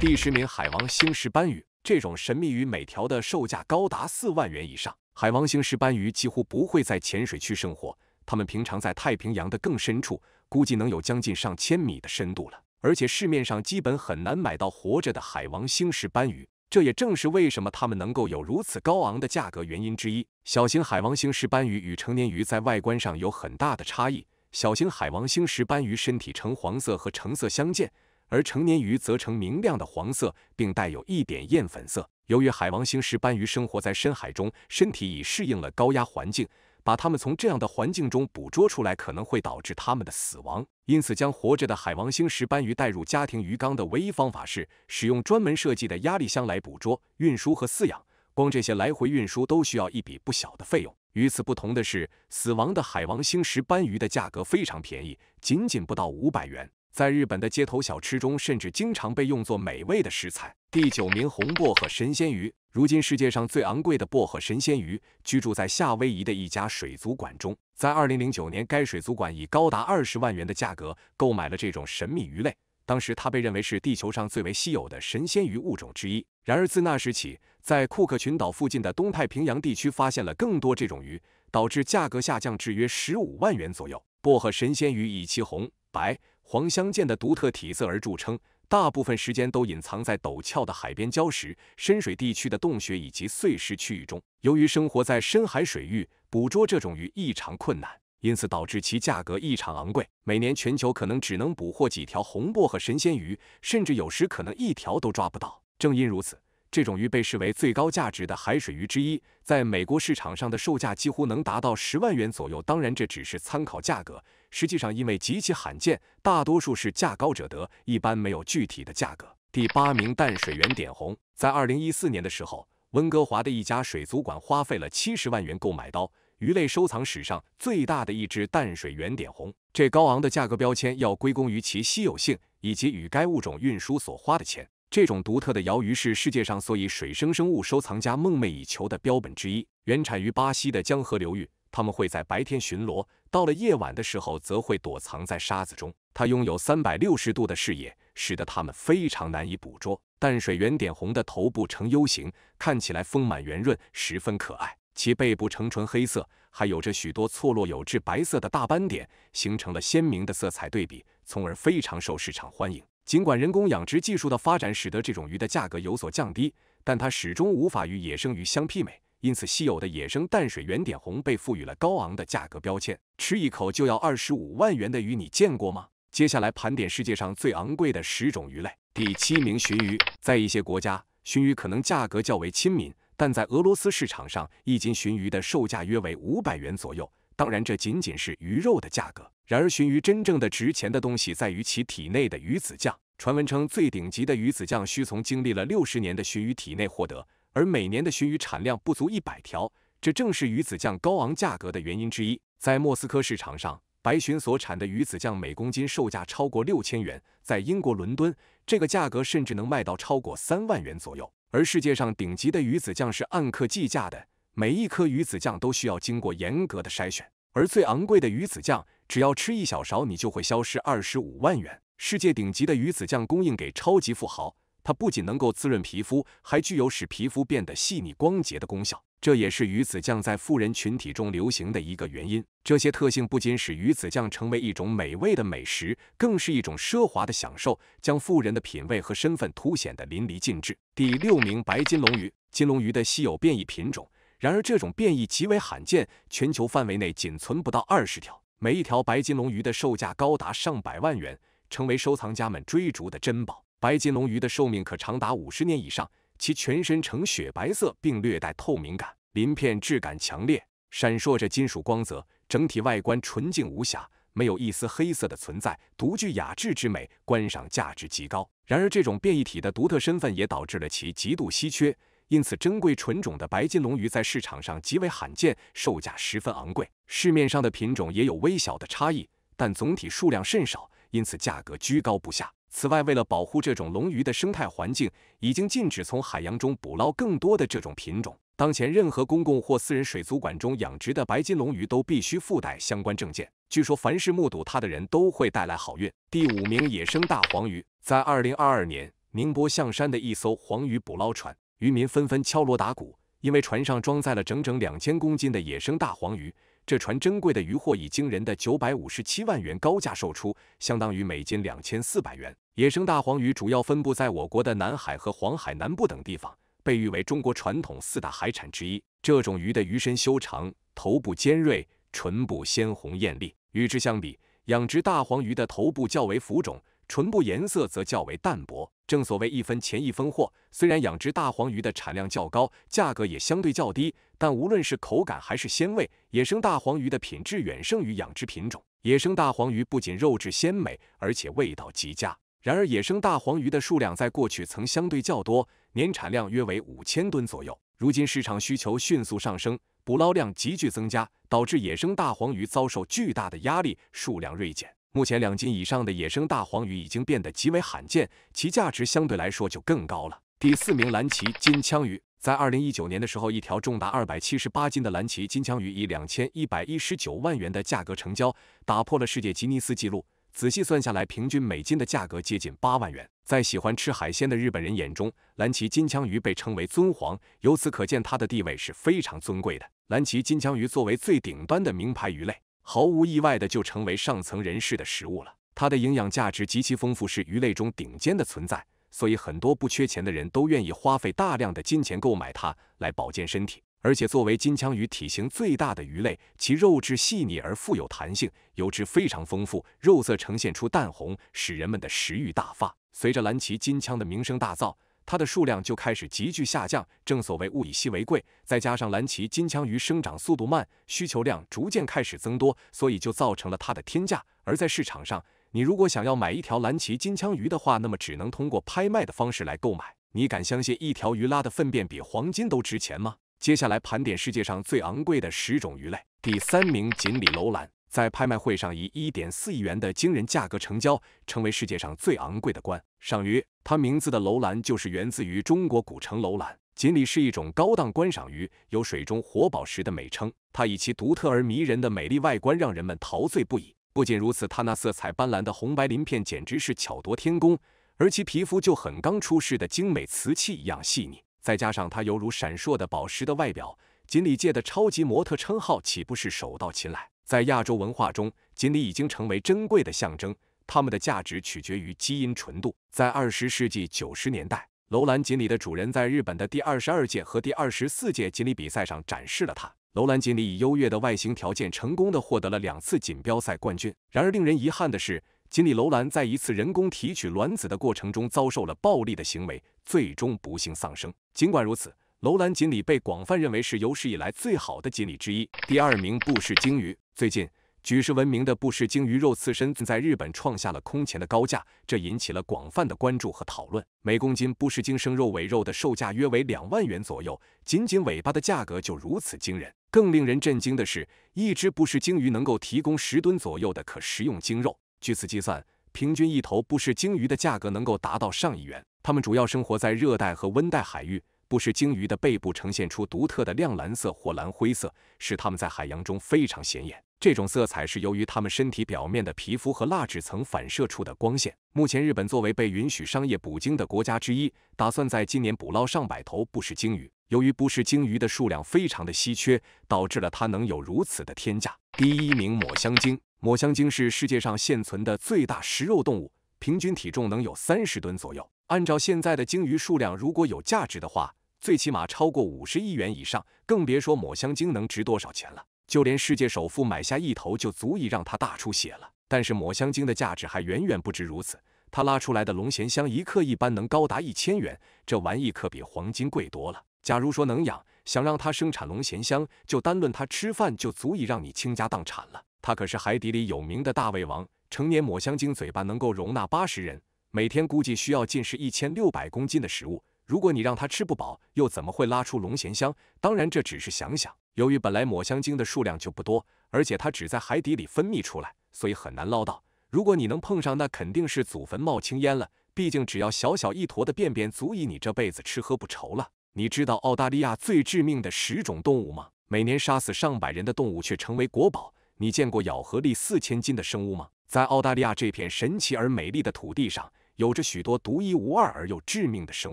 第十名，海王星石斑鱼，这种神秘鱼每条的售价高达四万元以上。海王星石斑鱼几乎不会在浅水区生活。它们平常在太平洋的更深处，估计能有将近上千米的深度了。而且市面上基本很难买到活着的海王星石斑鱼，这也正是为什么它们能够有如此高昂的价格原因之一。小型海王星石斑鱼与成年鱼在外观上有很大的差异。小型海王星石斑鱼身体呈黄色和橙色相间，而成年鱼则呈明亮的黄色，并带有一点艳粉色。由于海王星石斑鱼生活在深海中，身体已适应了高压环境。把它们从这样的环境中捕捉出来，可能会导致它们的死亡。因此，将活着的海王星石斑鱼带入家庭鱼缸的唯一方法是使用专门设计的压力箱来捕捉、运输和饲养。光这些来回运输都需要一笔不小的费用。与此不同的是，死亡的海王星石斑鱼的价格非常便宜，仅仅不到五百元。在日本的街头小吃中，甚至经常被用作美味的食材。第九名，红薄荷神仙鱼。如今世界上最昂贵的薄荷神仙鱼居住在夏威夷的一家水族馆中。在2009年，该水族馆以高达二十万元的价格购买了这种神秘鱼类。当时它被认为是地球上最为稀有的神仙鱼物种之一。然而自那时起，在库克群岛附近的东太平洋地区发现了更多这种鱼，导致价格下降至约十五万元左右。薄荷神仙鱼以其红白。黄相间的独特体色而著称，大部分时间都隐藏在陡峭的海边礁石、深水地区的洞穴以及碎石区域中。由于生活在深海水域，捕捉这种鱼异常困难，因此导致其价格异常昂贵。每年全球可能只能捕获几条红薄荷神仙鱼，甚至有时可能一条都抓不到。正因如此，这种鱼被视为最高价值的海水鱼之一，在美国市场上的售价几乎能达到十万元左右。当然，这只是参考价格。实际上，因为极其罕见，大多数是价高者得，一般没有具体的价格。第八名淡水圆点红，在二零一四年的时候，温哥华的一家水族馆花费了七十万元购买到鱼类收藏史上最大的一只淡水圆点红。这高昂的价格标签要归功于其稀有性以及与该物种运输所花的钱。这种独特的瑶鱼是世界上所有水生生物收藏家梦寐以求的标本之一，原产于巴西的江河流域。它们会在白天巡逻，到了夜晚的时候则会躲藏在沙子中。它拥有三百六十度的视野，使得它们非常难以捕捉。淡水圆点红的头部呈 U 形，看起来丰满圆润，十分可爱。其背部呈纯黑色，还有着许多错落有致白色的大斑点，形成了鲜明的色彩对比，从而非常受市场欢迎。尽管人工养殖技术的发展使得这种鱼的价格有所降低，但它始终无法与野生鱼相媲美。因此，稀有的野生淡水圆点红被赋予了高昂的价格标签，吃一口就要二十五万元的鱼，你见过吗？接下来盘点世界上最昂贵的十种鱼类。第七名鲟鱼，在一些国家，鲟鱼可能价格较为亲民，但在俄罗斯市场上，一斤鲟鱼的售价约为五百元左右，当然这仅仅是鱼肉的价格。然而，鲟鱼真正的值钱的东西在于其体内的鱼子酱。传闻称，最顶级的鱼子酱需从经历了六十年的鲟鱼体内获得。而每年的鲟鱼产量不足一百条，这正是鱼子酱高昂价格的原因之一。在莫斯科市场上，白鲟所产的鱼子酱每公斤售价超过六千元，在英国伦敦，这个价格甚至能卖到超过三万元左右。而世界上顶级的鱼子酱是按克计价的，每一颗鱼子酱都需要经过严格的筛选。而最昂贵的鱼子酱，只要吃一小勺，你就会消失二十五万元。世界顶级的鱼子酱供应给超级富豪。它不仅能够滋润皮肤，还具有使皮肤变得细腻光洁的功效，这也是鱼子酱在富人群体中流行的一个原因。这些特性不仅使鱼子酱成为一种美味的美食，更是一种奢华的享受，将富人的品味和身份凸显的淋漓尽致。第六名，白金龙鱼，金龙鱼的稀有变异品种。然而，这种变异极为罕见，全球范围内仅存不到二十条，每一条白金龙鱼的售价高达上百万元，成为收藏家们追逐的珍宝。白金龙鱼的寿命可长达五十年以上，其全身呈雪白色，并略带透明感，鳞片质感强烈，闪烁着金属光泽，整体外观纯净无瑕，没有一丝黑色的存在，独具雅致之美，观赏价值极高。然而，这种变异体的独特身份也导致了其极度稀缺，因此珍贵纯种的白金龙鱼在市场上极为罕见，售价十分昂贵。市面上的品种也有微小的差异，但总体数量甚少，因此价格居高不下。此外，为了保护这种龙鱼的生态环境，已经禁止从海洋中捕捞更多的这种品种。当前，任何公共或私人水族馆中养殖的白金龙鱼都必须附带相关证件。据说，凡是目睹它的人都会带来好运。第五名，野生大黄鱼。在2022年，宁波象山的一艘黄鱼捕捞船，渔民纷纷敲锣打鼓，因为船上装载了整整两千公斤的野生大黄鱼。这船珍贵的渔获以惊人的九百五十七万元高价售出，相当于每斤两千四百元。野生大黄鱼主要分布在我国的南海和黄海南部等地方，被誉为中国传统四大海产之一。这种鱼的鱼身修长，头部尖锐，唇部鲜红艳丽。与之相比，养殖大黄鱼的头部较为浮肿，唇部颜色则较为淡薄。正所谓一分钱一分货，虽然养殖大黄鱼的产量较高，价格也相对较低。但无论是口感还是鲜味，野生大黄鱼的品质远胜于养殖品种。野生大黄鱼不仅肉质鲜美，而且味道极佳。然而，野生大黄鱼的数量在过去曾相对较多，年产量约为五千吨左右。如今市场需求迅速上升，捕捞量急剧增加，导致野生大黄鱼遭受巨大的压力，数量锐减。目前，两斤以上的野生大黄鱼已经变得极为罕见，其价值相对来说就更高了。第四名，蓝鳍金枪鱼。在二零一九年的时候，一条重达二百七十八斤的蓝鳍金枪鱼以两千一百一十九万元的价格成交，打破了世界吉尼斯纪录。仔细算下来，平均每斤的价格接近八万元。在喜欢吃海鲜的日本人眼中，蓝鳍金枪鱼被称为“尊皇”，由此可见它的地位是非常尊贵的。蓝鳍金枪鱼作为最顶端的名牌鱼类，毫无意外的就成为上层人士的食物了。它的营养价值极其丰富，是鱼类中顶尖的存在。所以，很多不缺钱的人都愿意花费大量的金钱购买它来保健身体。而且，作为金枪鱼体型最大的鱼类，其肉质细腻而富有弹性，油脂非常丰富，肉色呈现出淡红，使人们的食欲大发。随着蓝鳍金枪的名声大噪，它的数量就开始急剧下降。正所谓物以稀为贵，再加上蓝鳍金枪鱼生长速度慢，需求量逐渐开始增多，所以就造成了它的天价。而在市场上，你如果想要买一条蓝鳍金枪鱼的话，那么只能通过拍卖的方式来购买。你敢相信一条鱼拉的粪便比黄金都值钱吗？接下来盘点世界上最昂贵的十种鱼类。第三名，锦鲤楼兰，在拍卖会上以一点四亿元的惊人价格成交，成为世界上最昂贵的观赏鱼。它名字的“楼兰”就是源自于中国古城楼兰。锦鲤是一种高档观赏鱼，有“水中活宝石”的美称。它以其独特而迷人的美丽外观，让人们陶醉不已。不仅如此，它那色彩斑斓的红白鳞片简直是巧夺天工，而其皮肤就很刚出世的精美瓷器一样细腻，再加上它犹如闪烁的宝石的外表，锦鲤界的超级模特称号岂不是手到擒来？在亚洲文化中，锦鲤已经成为珍贵的象征，它们的价值取决于基因纯度。在二十世纪九十年代，楼兰锦鲤的主人在日本的第二十二届和第二十四届锦鲤比赛上展示了它。楼兰锦鲤以优越的外形条件，成功的获得了两次锦标赛冠军。然而，令人遗憾的是，锦鲤楼兰在一次人工提取卵子的过程中遭受了暴力的行为，最终不幸丧生。尽管如此，楼兰锦鲤被广泛认为是有史以来最好的锦鲤之一。第二名布氏鲸鱼，最近举世闻名的布氏鲸鱼肉刺身在日本创下了空前的高价，这引起了广泛的关注和讨论。每公斤布氏鲸生肉尾肉的售价约为两万元左右，仅仅尾巴的价格就如此惊人。更令人震惊的是，一只布氏鲸鱼能够提供十吨左右的可食用鲸肉。据此计算，平均一头布氏鲸鱼的价格能够达到上亿元。它们主要生活在热带和温带海域。布氏鲸鱼的背部呈现出独特的亮蓝色或蓝灰色，使它们在海洋中非常显眼。这种色彩是由于它们身体表面的皮肤和蜡质层反射出的光线。目前，日本作为被允许商业捕鲸的国家之一，打算在今年捕捞上百头布氏鲸鱼。由于不是鲸鱼的数量非常的稀缺，导致了它能有如此的天价。第一名抹香鲸，抹香鲸是世界上现存的最大食肉动物，平均体重能有三十吨左右。按照现在的鲸鱼数量，如果有价值的话，最起码超过五十亿元以上，更别说抹香鲸能值多少钱了。就连世界首富买下一头就足以让他大出血了。但是抹香鲸的价值还远远不止如此，它拉出来的龙涎香一克一般能高达一千元，这玩意可比黄金贵多了。假如说能养，想让它生产龙涎香，就单论它吃饭就足以让你倾家荡产了。它可是海底里有名的大胃王，成年抹香鲸嘴巴能够容纳八十人，每天估计需要进食一千六百公斤的食物。如果你让它吃不饱，又怎么会拉出龙涎香？当然这只是想想。由于本来抹香鲸的数量就不多，而且它只在海底里分泌出来，所以很难捞到。如果你能碰上，那肯定是祖坟冒青烟了。毕竟只要小小一坨的便便，足以你这辈子吃喝不愁了。你知道澳大利亚最致命的十种动物吗？每年杀死上百人的动物却成为国宝。你见过咬合力四千斤的生物吗？在澳大利亚这片神奇而美丽的土地上，有着许多独一无二而又致命的生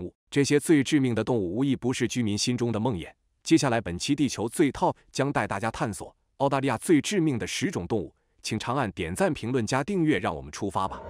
物。这些最致命的动物无一不是居民心中的梦魇。接下来，本期地球最 top 将带大家探索澳大利亚最致命的十种动物，请长按点赞、评论加订阅，让我们出发吧。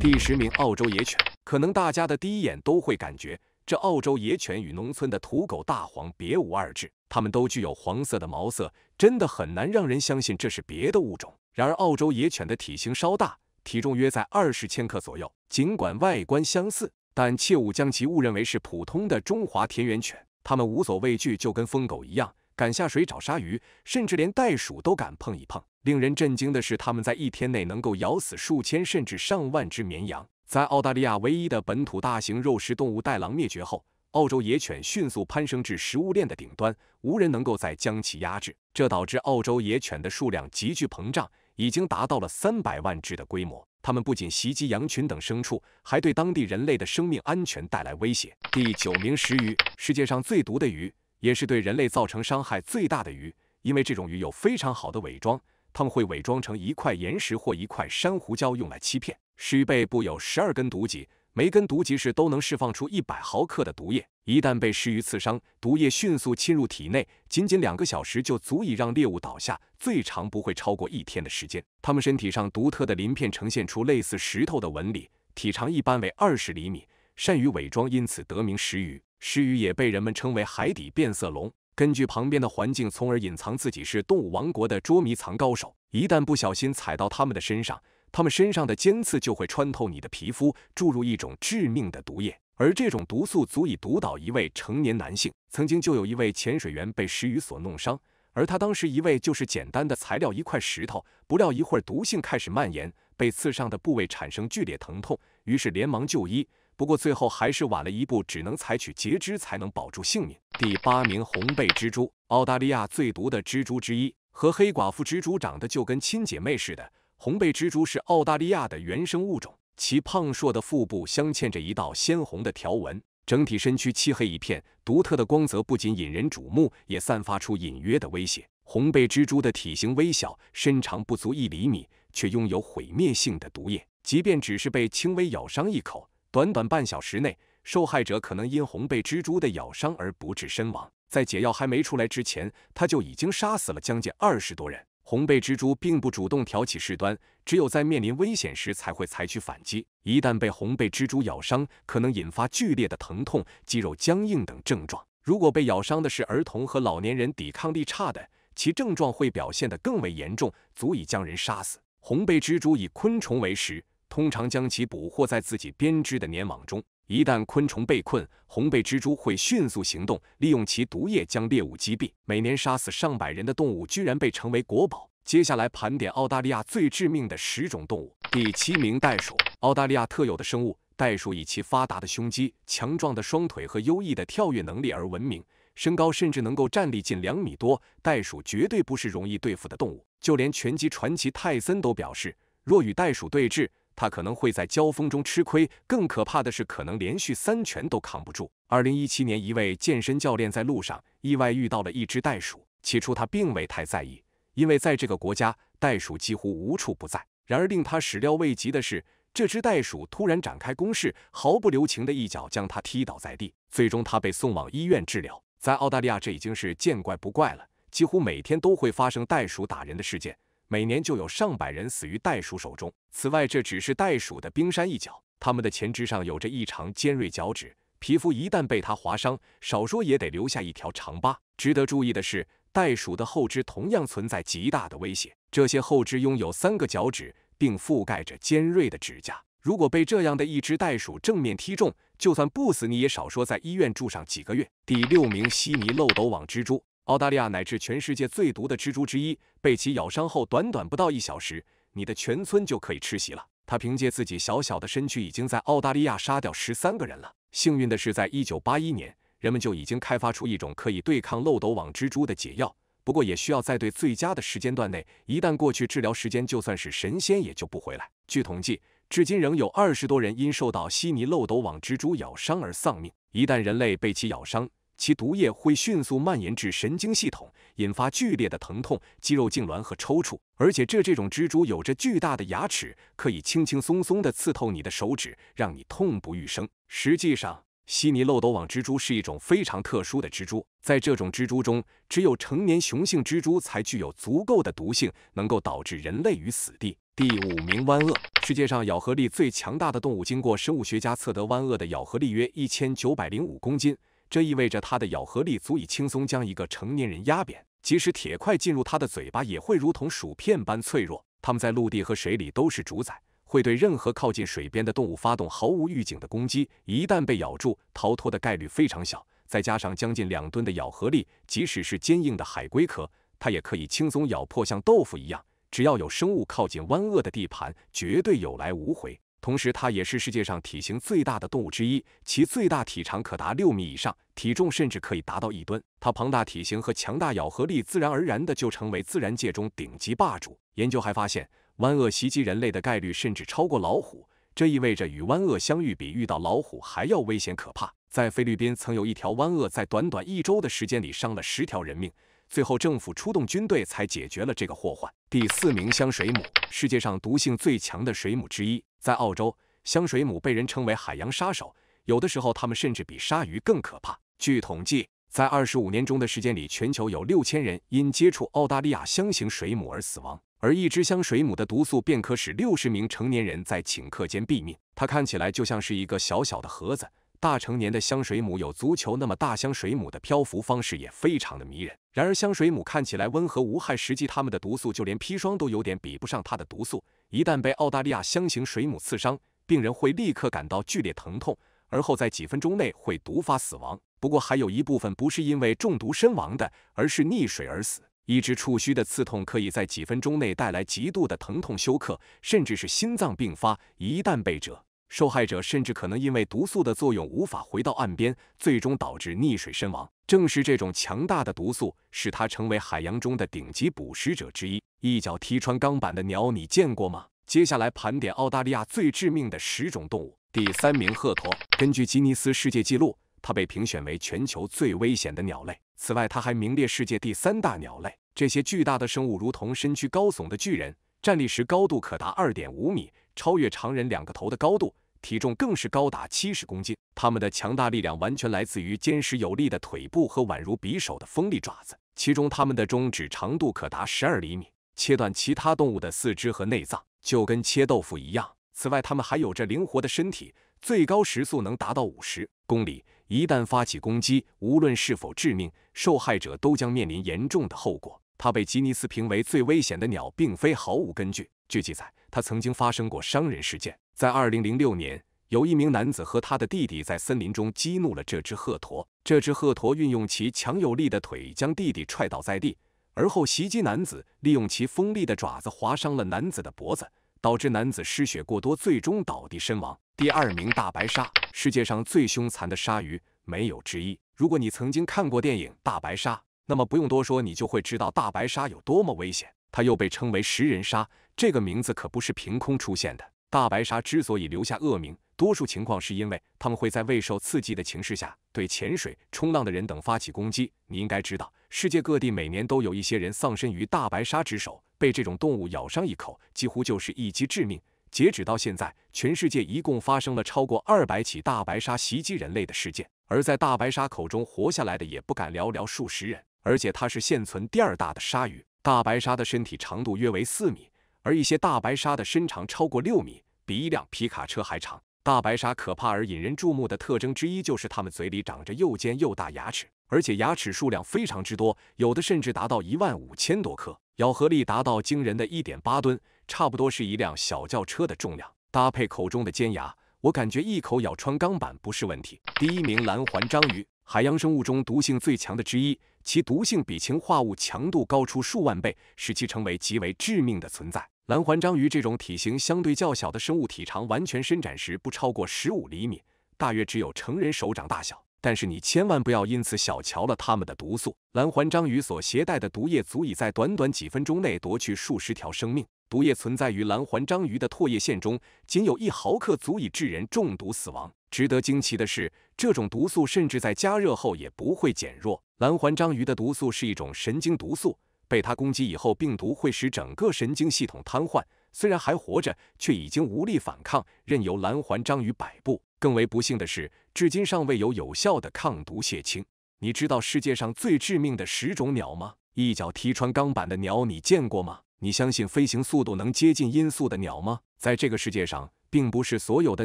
第十名，澳洲野犬。可能大家的第一眼都会感觉。这澳洲野犬与农村的土狗大黄别无二致，它们都具有黄色的毛色，真的很难让人相信这是别的物种。然而澳洲野犬的体型稍大，体重约在二十千克左右。尽管外观相似，但切勿将其误认为是普通的中华田园犬。它们无所畏惧，就跟疯狗一样，敢下水找鲨鱼，甚至连袋鼠都敢碰一碰。令人震惊的是，它们在一天内能够咬死数千甚至上万只绵羊。在澳大利亚唯一的本土大型肉食动物袋狼灭绝后，澳洲野犬迅速攀升至食物链的顶端，无人能够再将其压制。这导致澳洲野犬的数量急剧膨胀，已经达到了三百万只的规模。它们不仅袭击羊群等牲畜，还对当地人类的生命安全带来威胁。第九名食鱼，世界上最毒的鱼，也是对人类造成伤害最大的鱼。因为这种鱼有非常好的伪装，它们会伪装成一块岩石或一块珊瑚礁，用来欺骗。尸背部有十二根毒脊，每根毒脊是都能释放出一百毫克的毒液。一旦被尸鱼刺伤，毒液迅速侵入体内，仅仅两个小时就足以让猎物倒下，最长不会超过一天的时间。它们身体上独特的鳞片呈现出类似石头的纹理，体长一般为二十厘米，善于伪装，因此得名石鱼。石鱼也被人们称为海底变色龙，根据旁边的环境，从而隐藏自己，是动物王国的捉迷藏高手。一旦不小心踩到它们的身上，它们身上的尖刺就会穿透你的皮肤，注入一种致命的毒液，而这种毒素足以毒倒一位成年男性。曾经就有一位潜水员被石鱼所弄伤，而他当时一位就是简单的材料一块石头，不料一会儿毒性开始蔓延，被刺上的部位产生剧烈疼痛，于是连忙就医，不过最后还是晚了一步，只能采取截肢才能保住性命。第八名红背蜘蛛，澳大利亚最毒的蜘蛛之一，和黑寡妇蜘蛛长得就跟亲姐妹似的。红背蜘蛛是澳大利亚的原生物种，其胖硕的腹部镶嵌着一道鲜红的条纹，整体身躯漆黑一片，独特的光泽不仅引人瞩目，也散发出隐约的威胁。红背蜘蛛的体型微小，身长不足一厘米，却拥有毁灭性的毒液。即便只是被轻微咬伤一口，短短半小时内，受害者可能因红背蜘蛛的咬伤而不治身亡。在解药还没出来之前，他就已经杀死了将近二十多人。红背蜘蛛并不主动挑起事端，只有在面临危险时才会采取反击。一旦被红背蜘蛛咬伤，可能引发剧烈的疼痛、肌肉僵硬等症状。如果被咬伤的是儿童和老年人，抵抗力差的，其症状会表现得更为严重，足以将人杀死。红背蜘蛛以昆虫为食，通常将其捕获在自己编织的粘网中。一旦昆虫被困，红背蜘蛛会迅速行动，利用其毒液将猎物击毙。每年杀死上百人的动物，居然被称为国宝。接下来盘点澳大利亚最致命的十种动物。第七名，袋鼠。澳大利亚特有的生物，袋鼠以其发达的胸肌、强壮的双腿和优异的跳跃能力而闻名，身高甚至能够站立近两米多。袋鼠绝对不是容易对付的动物，就连拳击传奇泰森都表示，若与袋鼠对峙。他可能会在交锋中吃亏，更可怕的是，可能连续三拳都扛不住。二零一七年，一位健身教练在路上意外遇到了一只袋鼠，起初他并未太在意，因为在这个国家，袋鼠几乎无处不在。然而令他始料未及的是，这只袋鼠突然展开攻势，毫不留情的一脚将他踢倒在地，最终他被送往医院治疗。在澳大利亚，这已经是见怪不怪了，几乎每天都会发生袋鼠打人的事件。每年就有上百人死于袋鼠手中。此外，这只是袋鼠的冰山一角。它们的前肢上有着异常尖锐脚趾，皮肤一旦被它划伤，少说也得留下一条长疤。值得注意的是，袋鼠的后肢同样存在极大的威胁。这些后肢拥有三个脚趾，并覆盖着尖锐的指甲。如果被这样的一只袋鼠正面踢中，就算不死，你也少说在医院住上几个月。第六名：悉尼漏斗网蜘蛛。澳大利亚乃至全世界最毒的蜘蛛之一，被其咬伤后，短短不到一小时，你的全村就可以吃席了。它凭借自己小小的身躯，已经在澳大利亚杀掉十三个人了。幸运的是，在一九八一年，人们就已经开发出一种可以对抗漏斗网蜘蛛的解药。不过，也需要在对最佳的时间段内，一旦过去治疗时间，就算是神仙也救不回来。据统计，至今仍有二十多人因受到悉尼漏斗网蜘蛛咬伤而丧命。一旦人类被其咬伤，其毒液会迅速蔓延至神经系统，引发剧烈的疼痛、肌肉痉挛和抽搐。而且这这种蜘蛛有着巨大的牙齿，可以轻轻松松地刺透你的手指，让你痛不欲生。实际上，悉尼漏斗网蜘蛛是一种非常特殊的蜘蛛，在这种蜘蛛中，只有成年雄性蜘蛛才具有足够的毒性，能够导致人类于死地。第五名，弯鳄，世界上咬合力最强大的动物。经过生物学家测得，弯鳄的咬合力约一千九百零五公斤。这意味着它的咬合力足以轻松将一个成年人压扁，即使铁块进入它的嘴巴也会如同薯片般脆弱。它们在陆地和水里都是主宰，会对任何靠近水边的动物发动毫无预警的攻击。一旦被咬住，逃脱的概率非常小。再加上将近两吨的咬合力，即使是坚硬的海龟壳，它也可以轻松咬破，像豆腐一样。只要有生物靠近湾鳄的地盘，绝对有来无回。同时，它也是世界上体型最大的动物之一，其最大体长可达六米以上，体重甚至可以达到一吨。它庞大体型和强大咬合力，自然而然的就成为自然界中顶级霸主。研究还发现，湾鳄袭击人类的概率甚至超过老虎，这意味着与湾鳄相遇比遇到老虎还要危险可怕。在菲律宾，曾有一条湾鳄在短短一周的时间里伤了十条人命，最后政府出动军队才解决了这个祸患。第四名，香水母，世界上毒性最强的水母之一。在澳洲，箱水母被人称为海洋杀手，有的时候它们甚至比鲨鱼更可怕。据统计，在二十五年中的时间里，全球有六千人因接触澳大利亚箱形水母而死亡，而一只箱水母的毒素便可使六十名成年人在顷刻间毙命。它看起来就像是一个小小的盒子。大成年的香水母有足球那么大，香水母的漂浮方式也非常的迷人。然而，香水母看起来温和无害，实际它们的毒素就连砒霜都有点比不上它的毒素。一旦被澳大利亚香型水母刺伤，病人会立刻感到剧烈疼痛，而后在几分钟内会毒发死亡。不过，还有一部分不是因为中毒身亡的，而是溺水而死。一只触须的刺痛可以在几分钟内带来极度的疼痛休克，甚至是心脏病发。一旦被蛰，受害者甚至可能因为毒素的作用无法回到岸边，最终导致溺水身亡。正是这种强大的毒素，使它成为海洋中的顶级捕食者之一。一脚踢穿钢板的鸟，你见过吗？接下来盘点澳大利亚最致命的十种动物。第三名，鹤鸵。根据吉尼斯世界纪录，它被评选为全球最危险的鸟类。此外，它还名列世界第三大鸟类。这些巨大的生物如同身躯高耸的巨人，站立时高度可达二点五米，超越常人两个头的高度。体重更是高达七十公斤，它们的强大力量完全来自于坚实有力的腿部和宛如匕首的锋利爪子，其中它们的中指长度可达十二厘米，切断其他动物的四肢和内脏就跟切豆腐一样。此外，它们还有着灵活的身体，最高时速能达到五十公里。一旦发起攻击，无论是否致命，受害者都将面临严重的后果。它被吉尼斯评为最危险的鸟，并非毫无根据。据记载，它曾经发生过伤人事件。在二零零六年，有一名男子和他的弟弟在森林中激怒了这只鹤驼。这只鹤驼运用其强有力的腿将弟弟踹倒在地，而后袭击男子，利用其锋利的爪子划伤了男子的脖子，导致男子失血过多，最终倒地身亡。第二名，大白鲨，世界上最凶残的鲨鱼，没有之一。如果你曾经看过电影《大白鲨》，那么不用多说，你就会知道大白鲨有多么危险。它又被称为食人鲨，这个名字可不是凭空出现的。大白鲨之所以留下恶名，多数情况是因为它们会在未受刺激的情势下对潜水、冲浪的人等发起攻击。你应该知道，世界各地每年都有一些人丧身于大白鲨之手，被这种动物咬上一口，几乎就是一击致命。截止到现在，全世界一共发生了超过二百起大白鲨袭击人类的事件，而在大白鲨口中活下来的也不敢寥寥数十人。而且它是现存第二大的鲨鱼，大白鲨的身体长度约为四米。而一些大白鲨的身长超过六米，比一辆皮卡车还长。大白鲨可怕而引人注目的特征之一就是它们嘴里长着又尖又大牙齿，而且牙齿数量非常之多，有的甚至达到一万五千多颗，咬合力达到惊人的一点八吨，差不多是一辆小轿车的重量。搭配口中的尖牙，我感觉一口咬穿钢板不是问题。第一名，蓝环章鱼，海洋生物中毒性最强的之一，其毒性比氰化物强度高出数万倍，使其成为极为致命的存在。蓝环章鱼这种体型相对较小的生物，体长完全伸展时不超过十五厘米，大约只有成人手掌大小。但是你千万不要因此小瞧了它们的毒素。蓝环章鱼所携带的毒液足以在短短几分钟内夺去数十条生命。毒液存在于蓝环章鱼的唾液腺中，仅有一毫克足以致人中毒死亡。值得惊奇的是，这种毒素甚至在加热后也不会减弱。蓝环章鱼的毒素是一种神经毒素。被它攻击以后，病毒会使整个神经系统瘫痪。虽然还活着，却已经无力反抗，任由蓝环章鱼摆布。更为不幸的是，至今尚未有有效的抗毒血清。你知道世界上最致命的十种鸟吗？一脚踢穿钢板的鸟，你见过吗？你相信飞行速度能接近音速的鸟吗？在这个世界上，并不是所有的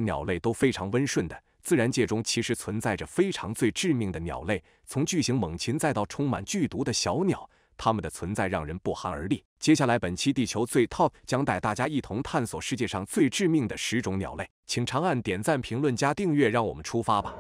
鸟类都非常温顺的。自然界中其实存在着非常最致命的鸟类，从巨型猛禽再到充满剧毒的小鸟。它们的存在让人不寒而栗。接下来，本期《地球最 TOP》将带大家一同探索世界上最致命的十种鸟类，请长按点赞、评论加订阅，让我们出发吧！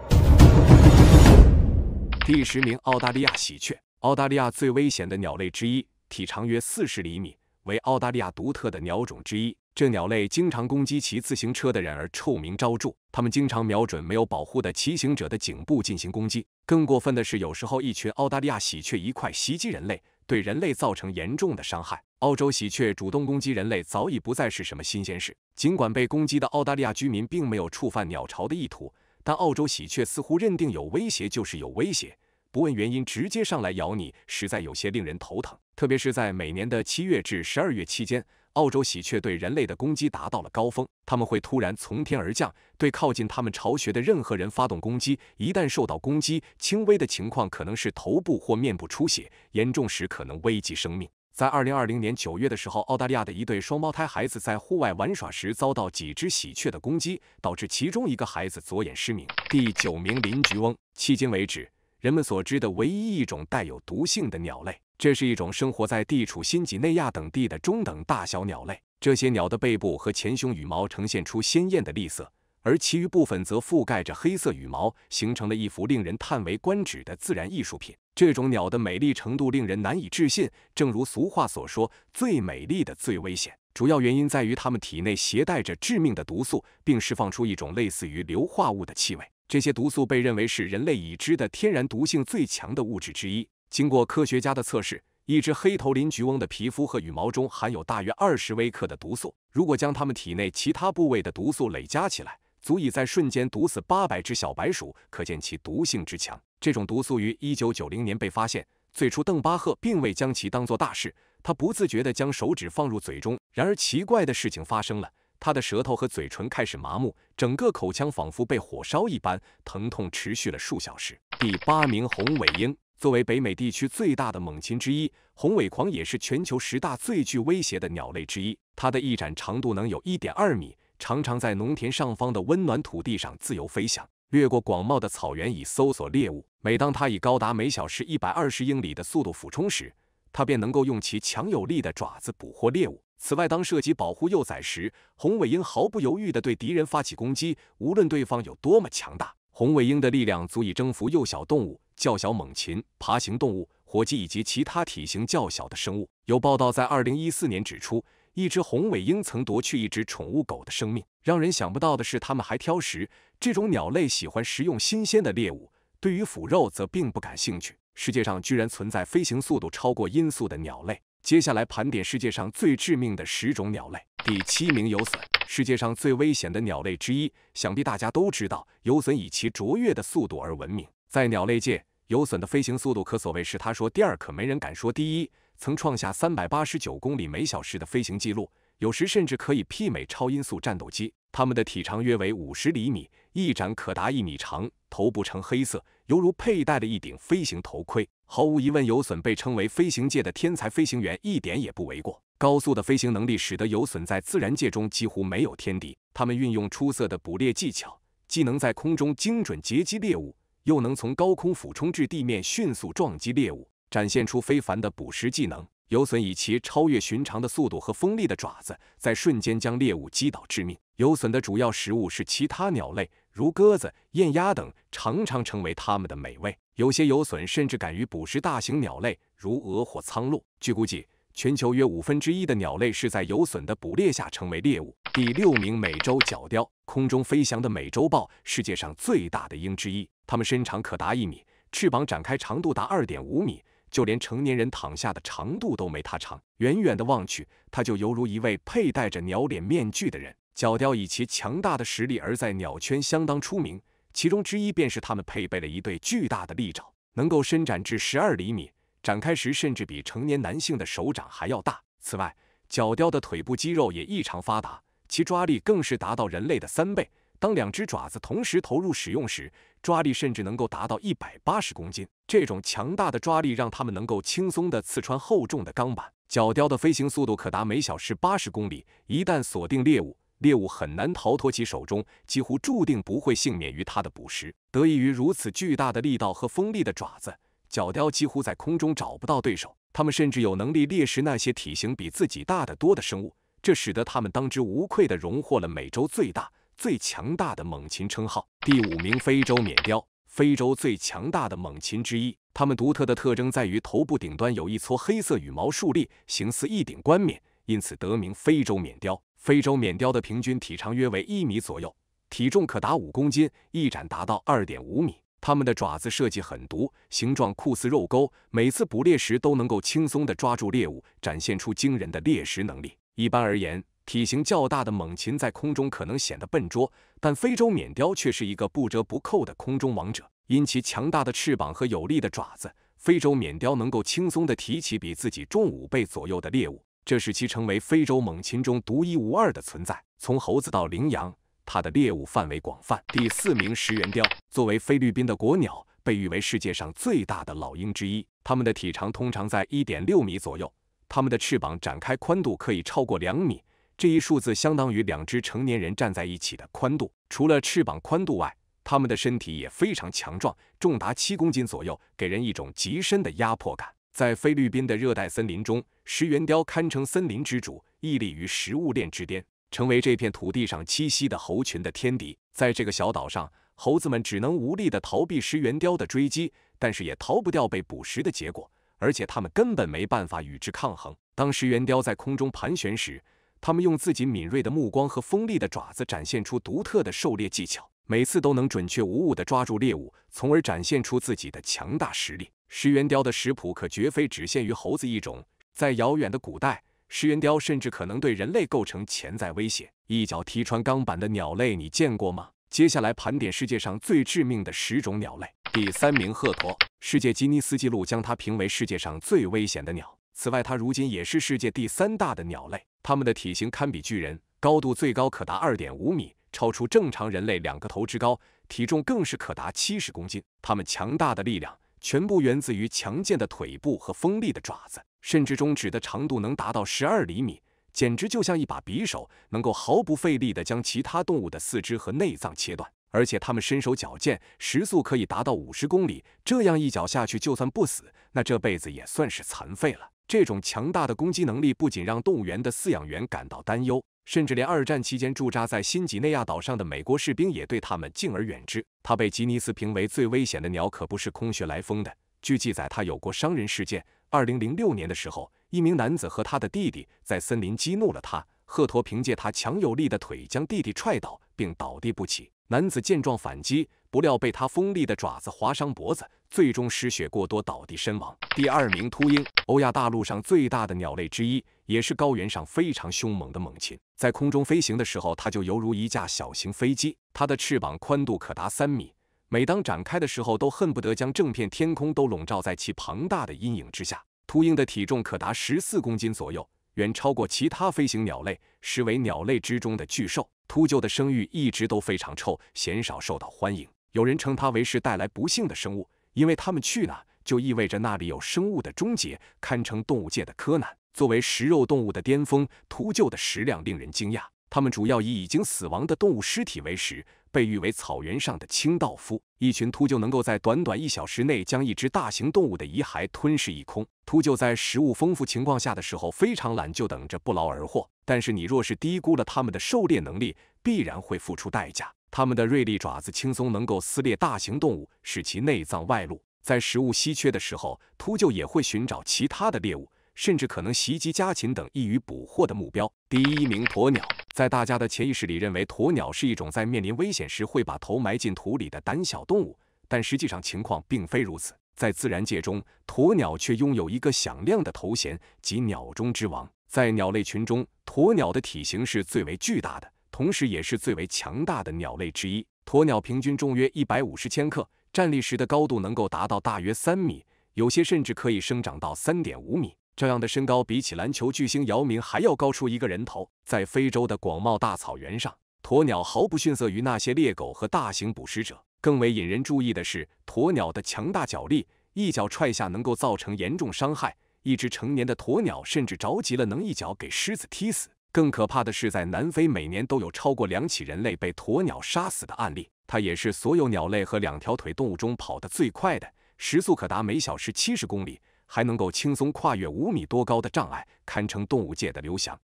第十名：澳大利亚喜鹊。澳大利亚最危险的鸟类之一，体长约四十厘米，为澳大利亚独特的鸟种之一。这鸟类经常攻击骑自行车的人而臭名昭著。它们经常瞄准没有保护的骑行者的颈部进行攻击。更过分的是，有时候一群澳大利亚喜鹊一块袭击人类。对人类造成严重的伤害。澳洲喜鹊主动攻击人类早已不再是什么新鲜事。尽管被攻击的澳大利亚居民并没有触犯鸟巢的意图，但澳洲喜鹊似乎认定有威胁就是有威胁，不问原因直接上来咬你，实在有些令人头疼。特别是在每年的七月至十二月期间。澳洲喜鹊对人类的攻击达到了高峰，他们会突然从天而降，对靠近他们巢穴的任何人发动攻击。一旦受到攻击，轻微的情况可能是头部或面部出血，严重时可能危及生命。在二零二零年九月的时候，澳大利亚的一对双胞胎孩子在户外玩耍时遭到几只喜鹊的攻击，导致其中一个孩子左眼失明。第九名林菊翁，迄今为止人们所知的唯一一种带有毒性的鸟类。这是一种生活在地处新几内亚等地的中等大小鸟类。这些鸟的背部和前胸羽毛呈现出鲜艳的栗色，而其余部分则覆盖着黑色羽毛，形成了一幅令人叹为观止的自然艺术品。这种鸟的美丽程度令人难以置信。正如俗话所说，“最美丽的最危险”。主要原因在于它们体内携带着致命的毒素，并释放出一种类似于硫化物的气味。这些毒素被认为是人类已知的天然毒性最强的物质之一。经过科学家的测试，一只黑头林菊翁的皮肤和羽毛中含有大约二十微克的毒素。如果将它们体内其他部位的毒素累加起来，足以在瞬间毒死八百只小白鼠，可见其毒性之强。这种毒素于一九九零年被发现。最初，邓巴赫并未将其当作大事，他不自觉地将手指放入嘴中。然而，奇怪的事情发生了，他的舌头和嘴唇开始麻木，整个口腔仿佛被火烧一般，疼痛持续了数小时。第八名红尾鹰。作为北美地区最大的猛禽之一，红尾狂也是全球十大最具威胁的鸟类之一。它的翼展长度能有1.2米，常常在农田上方的温暖土地上自由飞翔，掠过广袤的草原以搜索猎物。每当它以高达每小时120英里的速度俯冲时，它便能够用其强有力的爪子捕获猎物。此外，当涉及保护幼崽时，红尾鹰毫不犹豫地对敌人发起攻击，无论对方有多么强大。红尾鹰的力量足以征服幼小动物。较小猛禽、爬行动物、火鸡以及其他体型较小的生物。有报道在二零一四年指出，一只红尾鹰曾夺去一只宠物狗的生命。让人想不到的是，它们还挑食。这种鸟类喜欢食用新鲜的猎物，对于腐肉则并不感兴趣。世界上居然存在飞行速度超过音速的鸟类。接下来盘点世界上最致命的十种鸟类。第七名，游隼，世界上最危险的鸟类之一。想必大家都知道，游隼以其卓越的速度而闻名，在鸟类界。有隼的飞行速度可所谓是，他说第二可没人敢说第一。曾创下三百八十九公里每小时的飞行记录，有时甚至可以媲美超音速战斗机。它们的体长约为五十厘米，翼展可达一米长，头部呈黑色，犹如佩戴了一顶飞行头盔。毫无疑问，有隼被称为飞行界的天才飞行员一点也不为过。高速的飞行能力使得有隼在自然界中几乎没有天敌。它们运用出色的捕猎技巧，既能在空中精准截击猎物。又能从高空俯冲至地面，迅速撞击猎物，展现出非凡的捕食技能。游隼以其超越寻常的速度和锋利的爪子，在瞬间将猎物击倒致命。游隼的主要食物是其他鸟类，如鸽子、雁鸭等，常常成为它们的美味。有些游隼甚至敢于捕食大型鸟类，如鹅或苍鹭。据估计，全球约五分之一的鸟类是在游隼的捕猎下成为猎物。第六名，美洲角雕，空中飞翔的美洲豹，世界上最大的鹰之一。它们身长可达一米，翅膀展开长度达二点五米，就连成年人躺下的长度都没它长。远远的望去，它就犹如一位佩戴着鸟脸面具的人。角雕以其强大的实力而在鸟圈相当出名，其中之一便是它们配备了一对巨大的利爪，能够伸展至十二厘米，展开时甚至比成年男性的手掌还要大。此外，角雕的腿部肌肉也异常发达，其抓力更是达到人类的三倍。当两只爪子同时投入使用时，抓力甚至能够达到一百八十公斤。这种强大的抓力让它们能够轻松的刺穿厚重的钢板。角雕的飞行速度可达每小时八十公里，一旦锁定猎物，猎物很难逃脱其手中，几乎注定不会幸免于它的捕食。得益于如此巨大的力道和锋利的爪子，角雕几乎在空中找不到对手。它们甚至有能力猎食那些体型比自己大得多的生物，这使得它们当之无愧的荣获了美洲最大。最强大的猛禽称号，第五名非洲缅雕，非洲最强大的猛禽之一。它们独特的特征在于头部顶端有一撮黑色羽毛竖立，形似一顶冠冕，因此得名非洲缅雕。非洲缅雕的平均体长约为一米左右，体重可达五公斤，翼展达到二点五米。它们的爪子设计狠毒，形状酷似肉钩，每次捕猎时都能够轻松的抓住猎物，展现出惊人的猎食能力。一般而言，体型较大的猛禽在空中可能显得笨拙，但非洲缅雕却是一个不折不扣的空中王者。因其强大的翅膀和有力的爪子，非洲缅雕能够轻松地提起比自己重五倍左右的猎物，这使其成为非洲猛禽中独一无二的存在。从猴子到羚羊，它的猎物范围广泛。第四名，食原雕作为菲律宾的国鸟，被誉为世界上最大的老鹰之一。它们的体长通常在一点六米左右，它们的翅膀展开宽度可以超过两米。这一数字相当于两只成年人站在一起的宽度。除了翅膀宽度外，它们的身体也非常强壮，重达七公斤左右，给人一种极深的压迫感。在菲律宾的热带森林中，食猿雕堪称森林之主，屹立于食物链之巅，成为这片土地上栖息的猴群的天敌。在这个小岛上，猴子们只能无力地逃避食猿雕的追击，但是也逃不掉被捕食的结果，而且它们根本没办法与之抗衡。当食猿雕在空中盘旋时，他们用自己敏锐的目光和锋利的爪子展现出独特的狩猎技巧，每次都能准确无误地抓住猎物，从而展现出自己的强大实力。石猿雕的食谱可绝非只限于猴子一种，在遥远的古代，石猿雕甚至可能对人类构成潜在威胁。一脚踢穿钢板的鸟类，你见过吗？接下来盘点世界上最致命的十种鸟类。第三名，鹤鸵。世界吉尼斯纪录将它评为世界上最危险的鸟。此外，它如今也是世界第三大的鸟类。它们的体型堪比巨人，高度最高可达二点五米，超出正常人类两个头之高，体重更是可达七十公斤。它们强大的力量全部源自于强健的腿部和锋利的爪子，甚至中指的长度能达到十二厘米，简直就像一把匕首，能够毫不费力地将其他动物的四肢和内脏切断。而且它们身手矫健，时速可以达到五十公里，这样一脚下去，就算不死，那这辈子也算是残废了。这种强大的攻击能力不仅让动物园的饲养员感到担忧，甚至连二战期间驻扎在新几内亚岛上的美国士兵也对他们敬而远之。他被吉尼斯评为最危险的鸟，可不是空穴来风的。据记载，他有过伤人事件。二零零六年的时候，一名男子和他的弟弟在森林激怒了他，赫托凭借他强有力的腿将弟弟踹倒，并倒地不起。男子见状反击，不料被他锋利的爪子划伤脖子。最终失血过多倒地身亡。第二名，秃鹰，欧亚大陆上最大的鸟类之一，也是高原上非常凶猛的猛禽。在空中飞行的时候，它就犹如一架小型飞机，它的翅膀宽度可达三米，每当展开的时候，都恨不得将整片天空都笼罩在其庞大的阴影之下。秃鹰的体重可达十四公斤左右，远超过其他飞行鸟类，实为鸟类之中的巨兽。秃鹫的声誉一直都非常臭，鲜少受到欢迎，有人称它为是带来不幸的生物。因为他们去哪，就意味着那里有生物的终结，堪称动物界的柯南。作为食肉动物的巅峰，秃鹫的食量令人惊讶。它们主要以已经死亡的动物尸体为食，被誉为草原上的清道夫。一群秃鹫能够在短短一小时内将一只大型动物的遗骸吞噬一空。秃鹫在食物丰富情况下的时候非常懒，就等着不劳而获。但是你若是低估了它们的狩猎能力，必然会付出代价。它们的锐利爪子轻松能够撕裂大型动物，使其内脏外露。在食物稀缺的时候，秃鹫也会寻找其他的猎物，甚至可能袭击家禽等易于捕获的目标。第一名，鸵鸟。在大家的潜意识里，认为鸵鸟是一种在面临危险时会把头埋进土里的胆小动物，但实际上情况并非如此。在自然界中，鸵鸟却拥有一个响亮的头衔，即“鸟中之王”。在鸟类群中，鸵鸟的体型是最为巨大的。同时，也是最为强大的鸟类之一。鸵鸟平均重约一百五十千克，站立时的高度能够达到大约三米，有些甚至可以生长到三点五米。这样的身高，比起篮球巨星姚明还要高出一个人头。在非洲的广袤大草原上，鸵鸟毫不逊色于那些猎狗和大型捕食者。更为引人注意的是，鸵鸟的强大脚力，一脚踹下能够造成严重伤害。一只成年的鸵鸟，甚至着急了，能一脚给狮子踢死。更可怕的是，在南非每年都有超过两起人类被鸵鸟杀死的案例。它也是所有鸟类和两条腿动物中跑得最快的，时速可达每小时七十公里，还能够轻松跨越五米多高的障碍，堪称动物界的刘翔。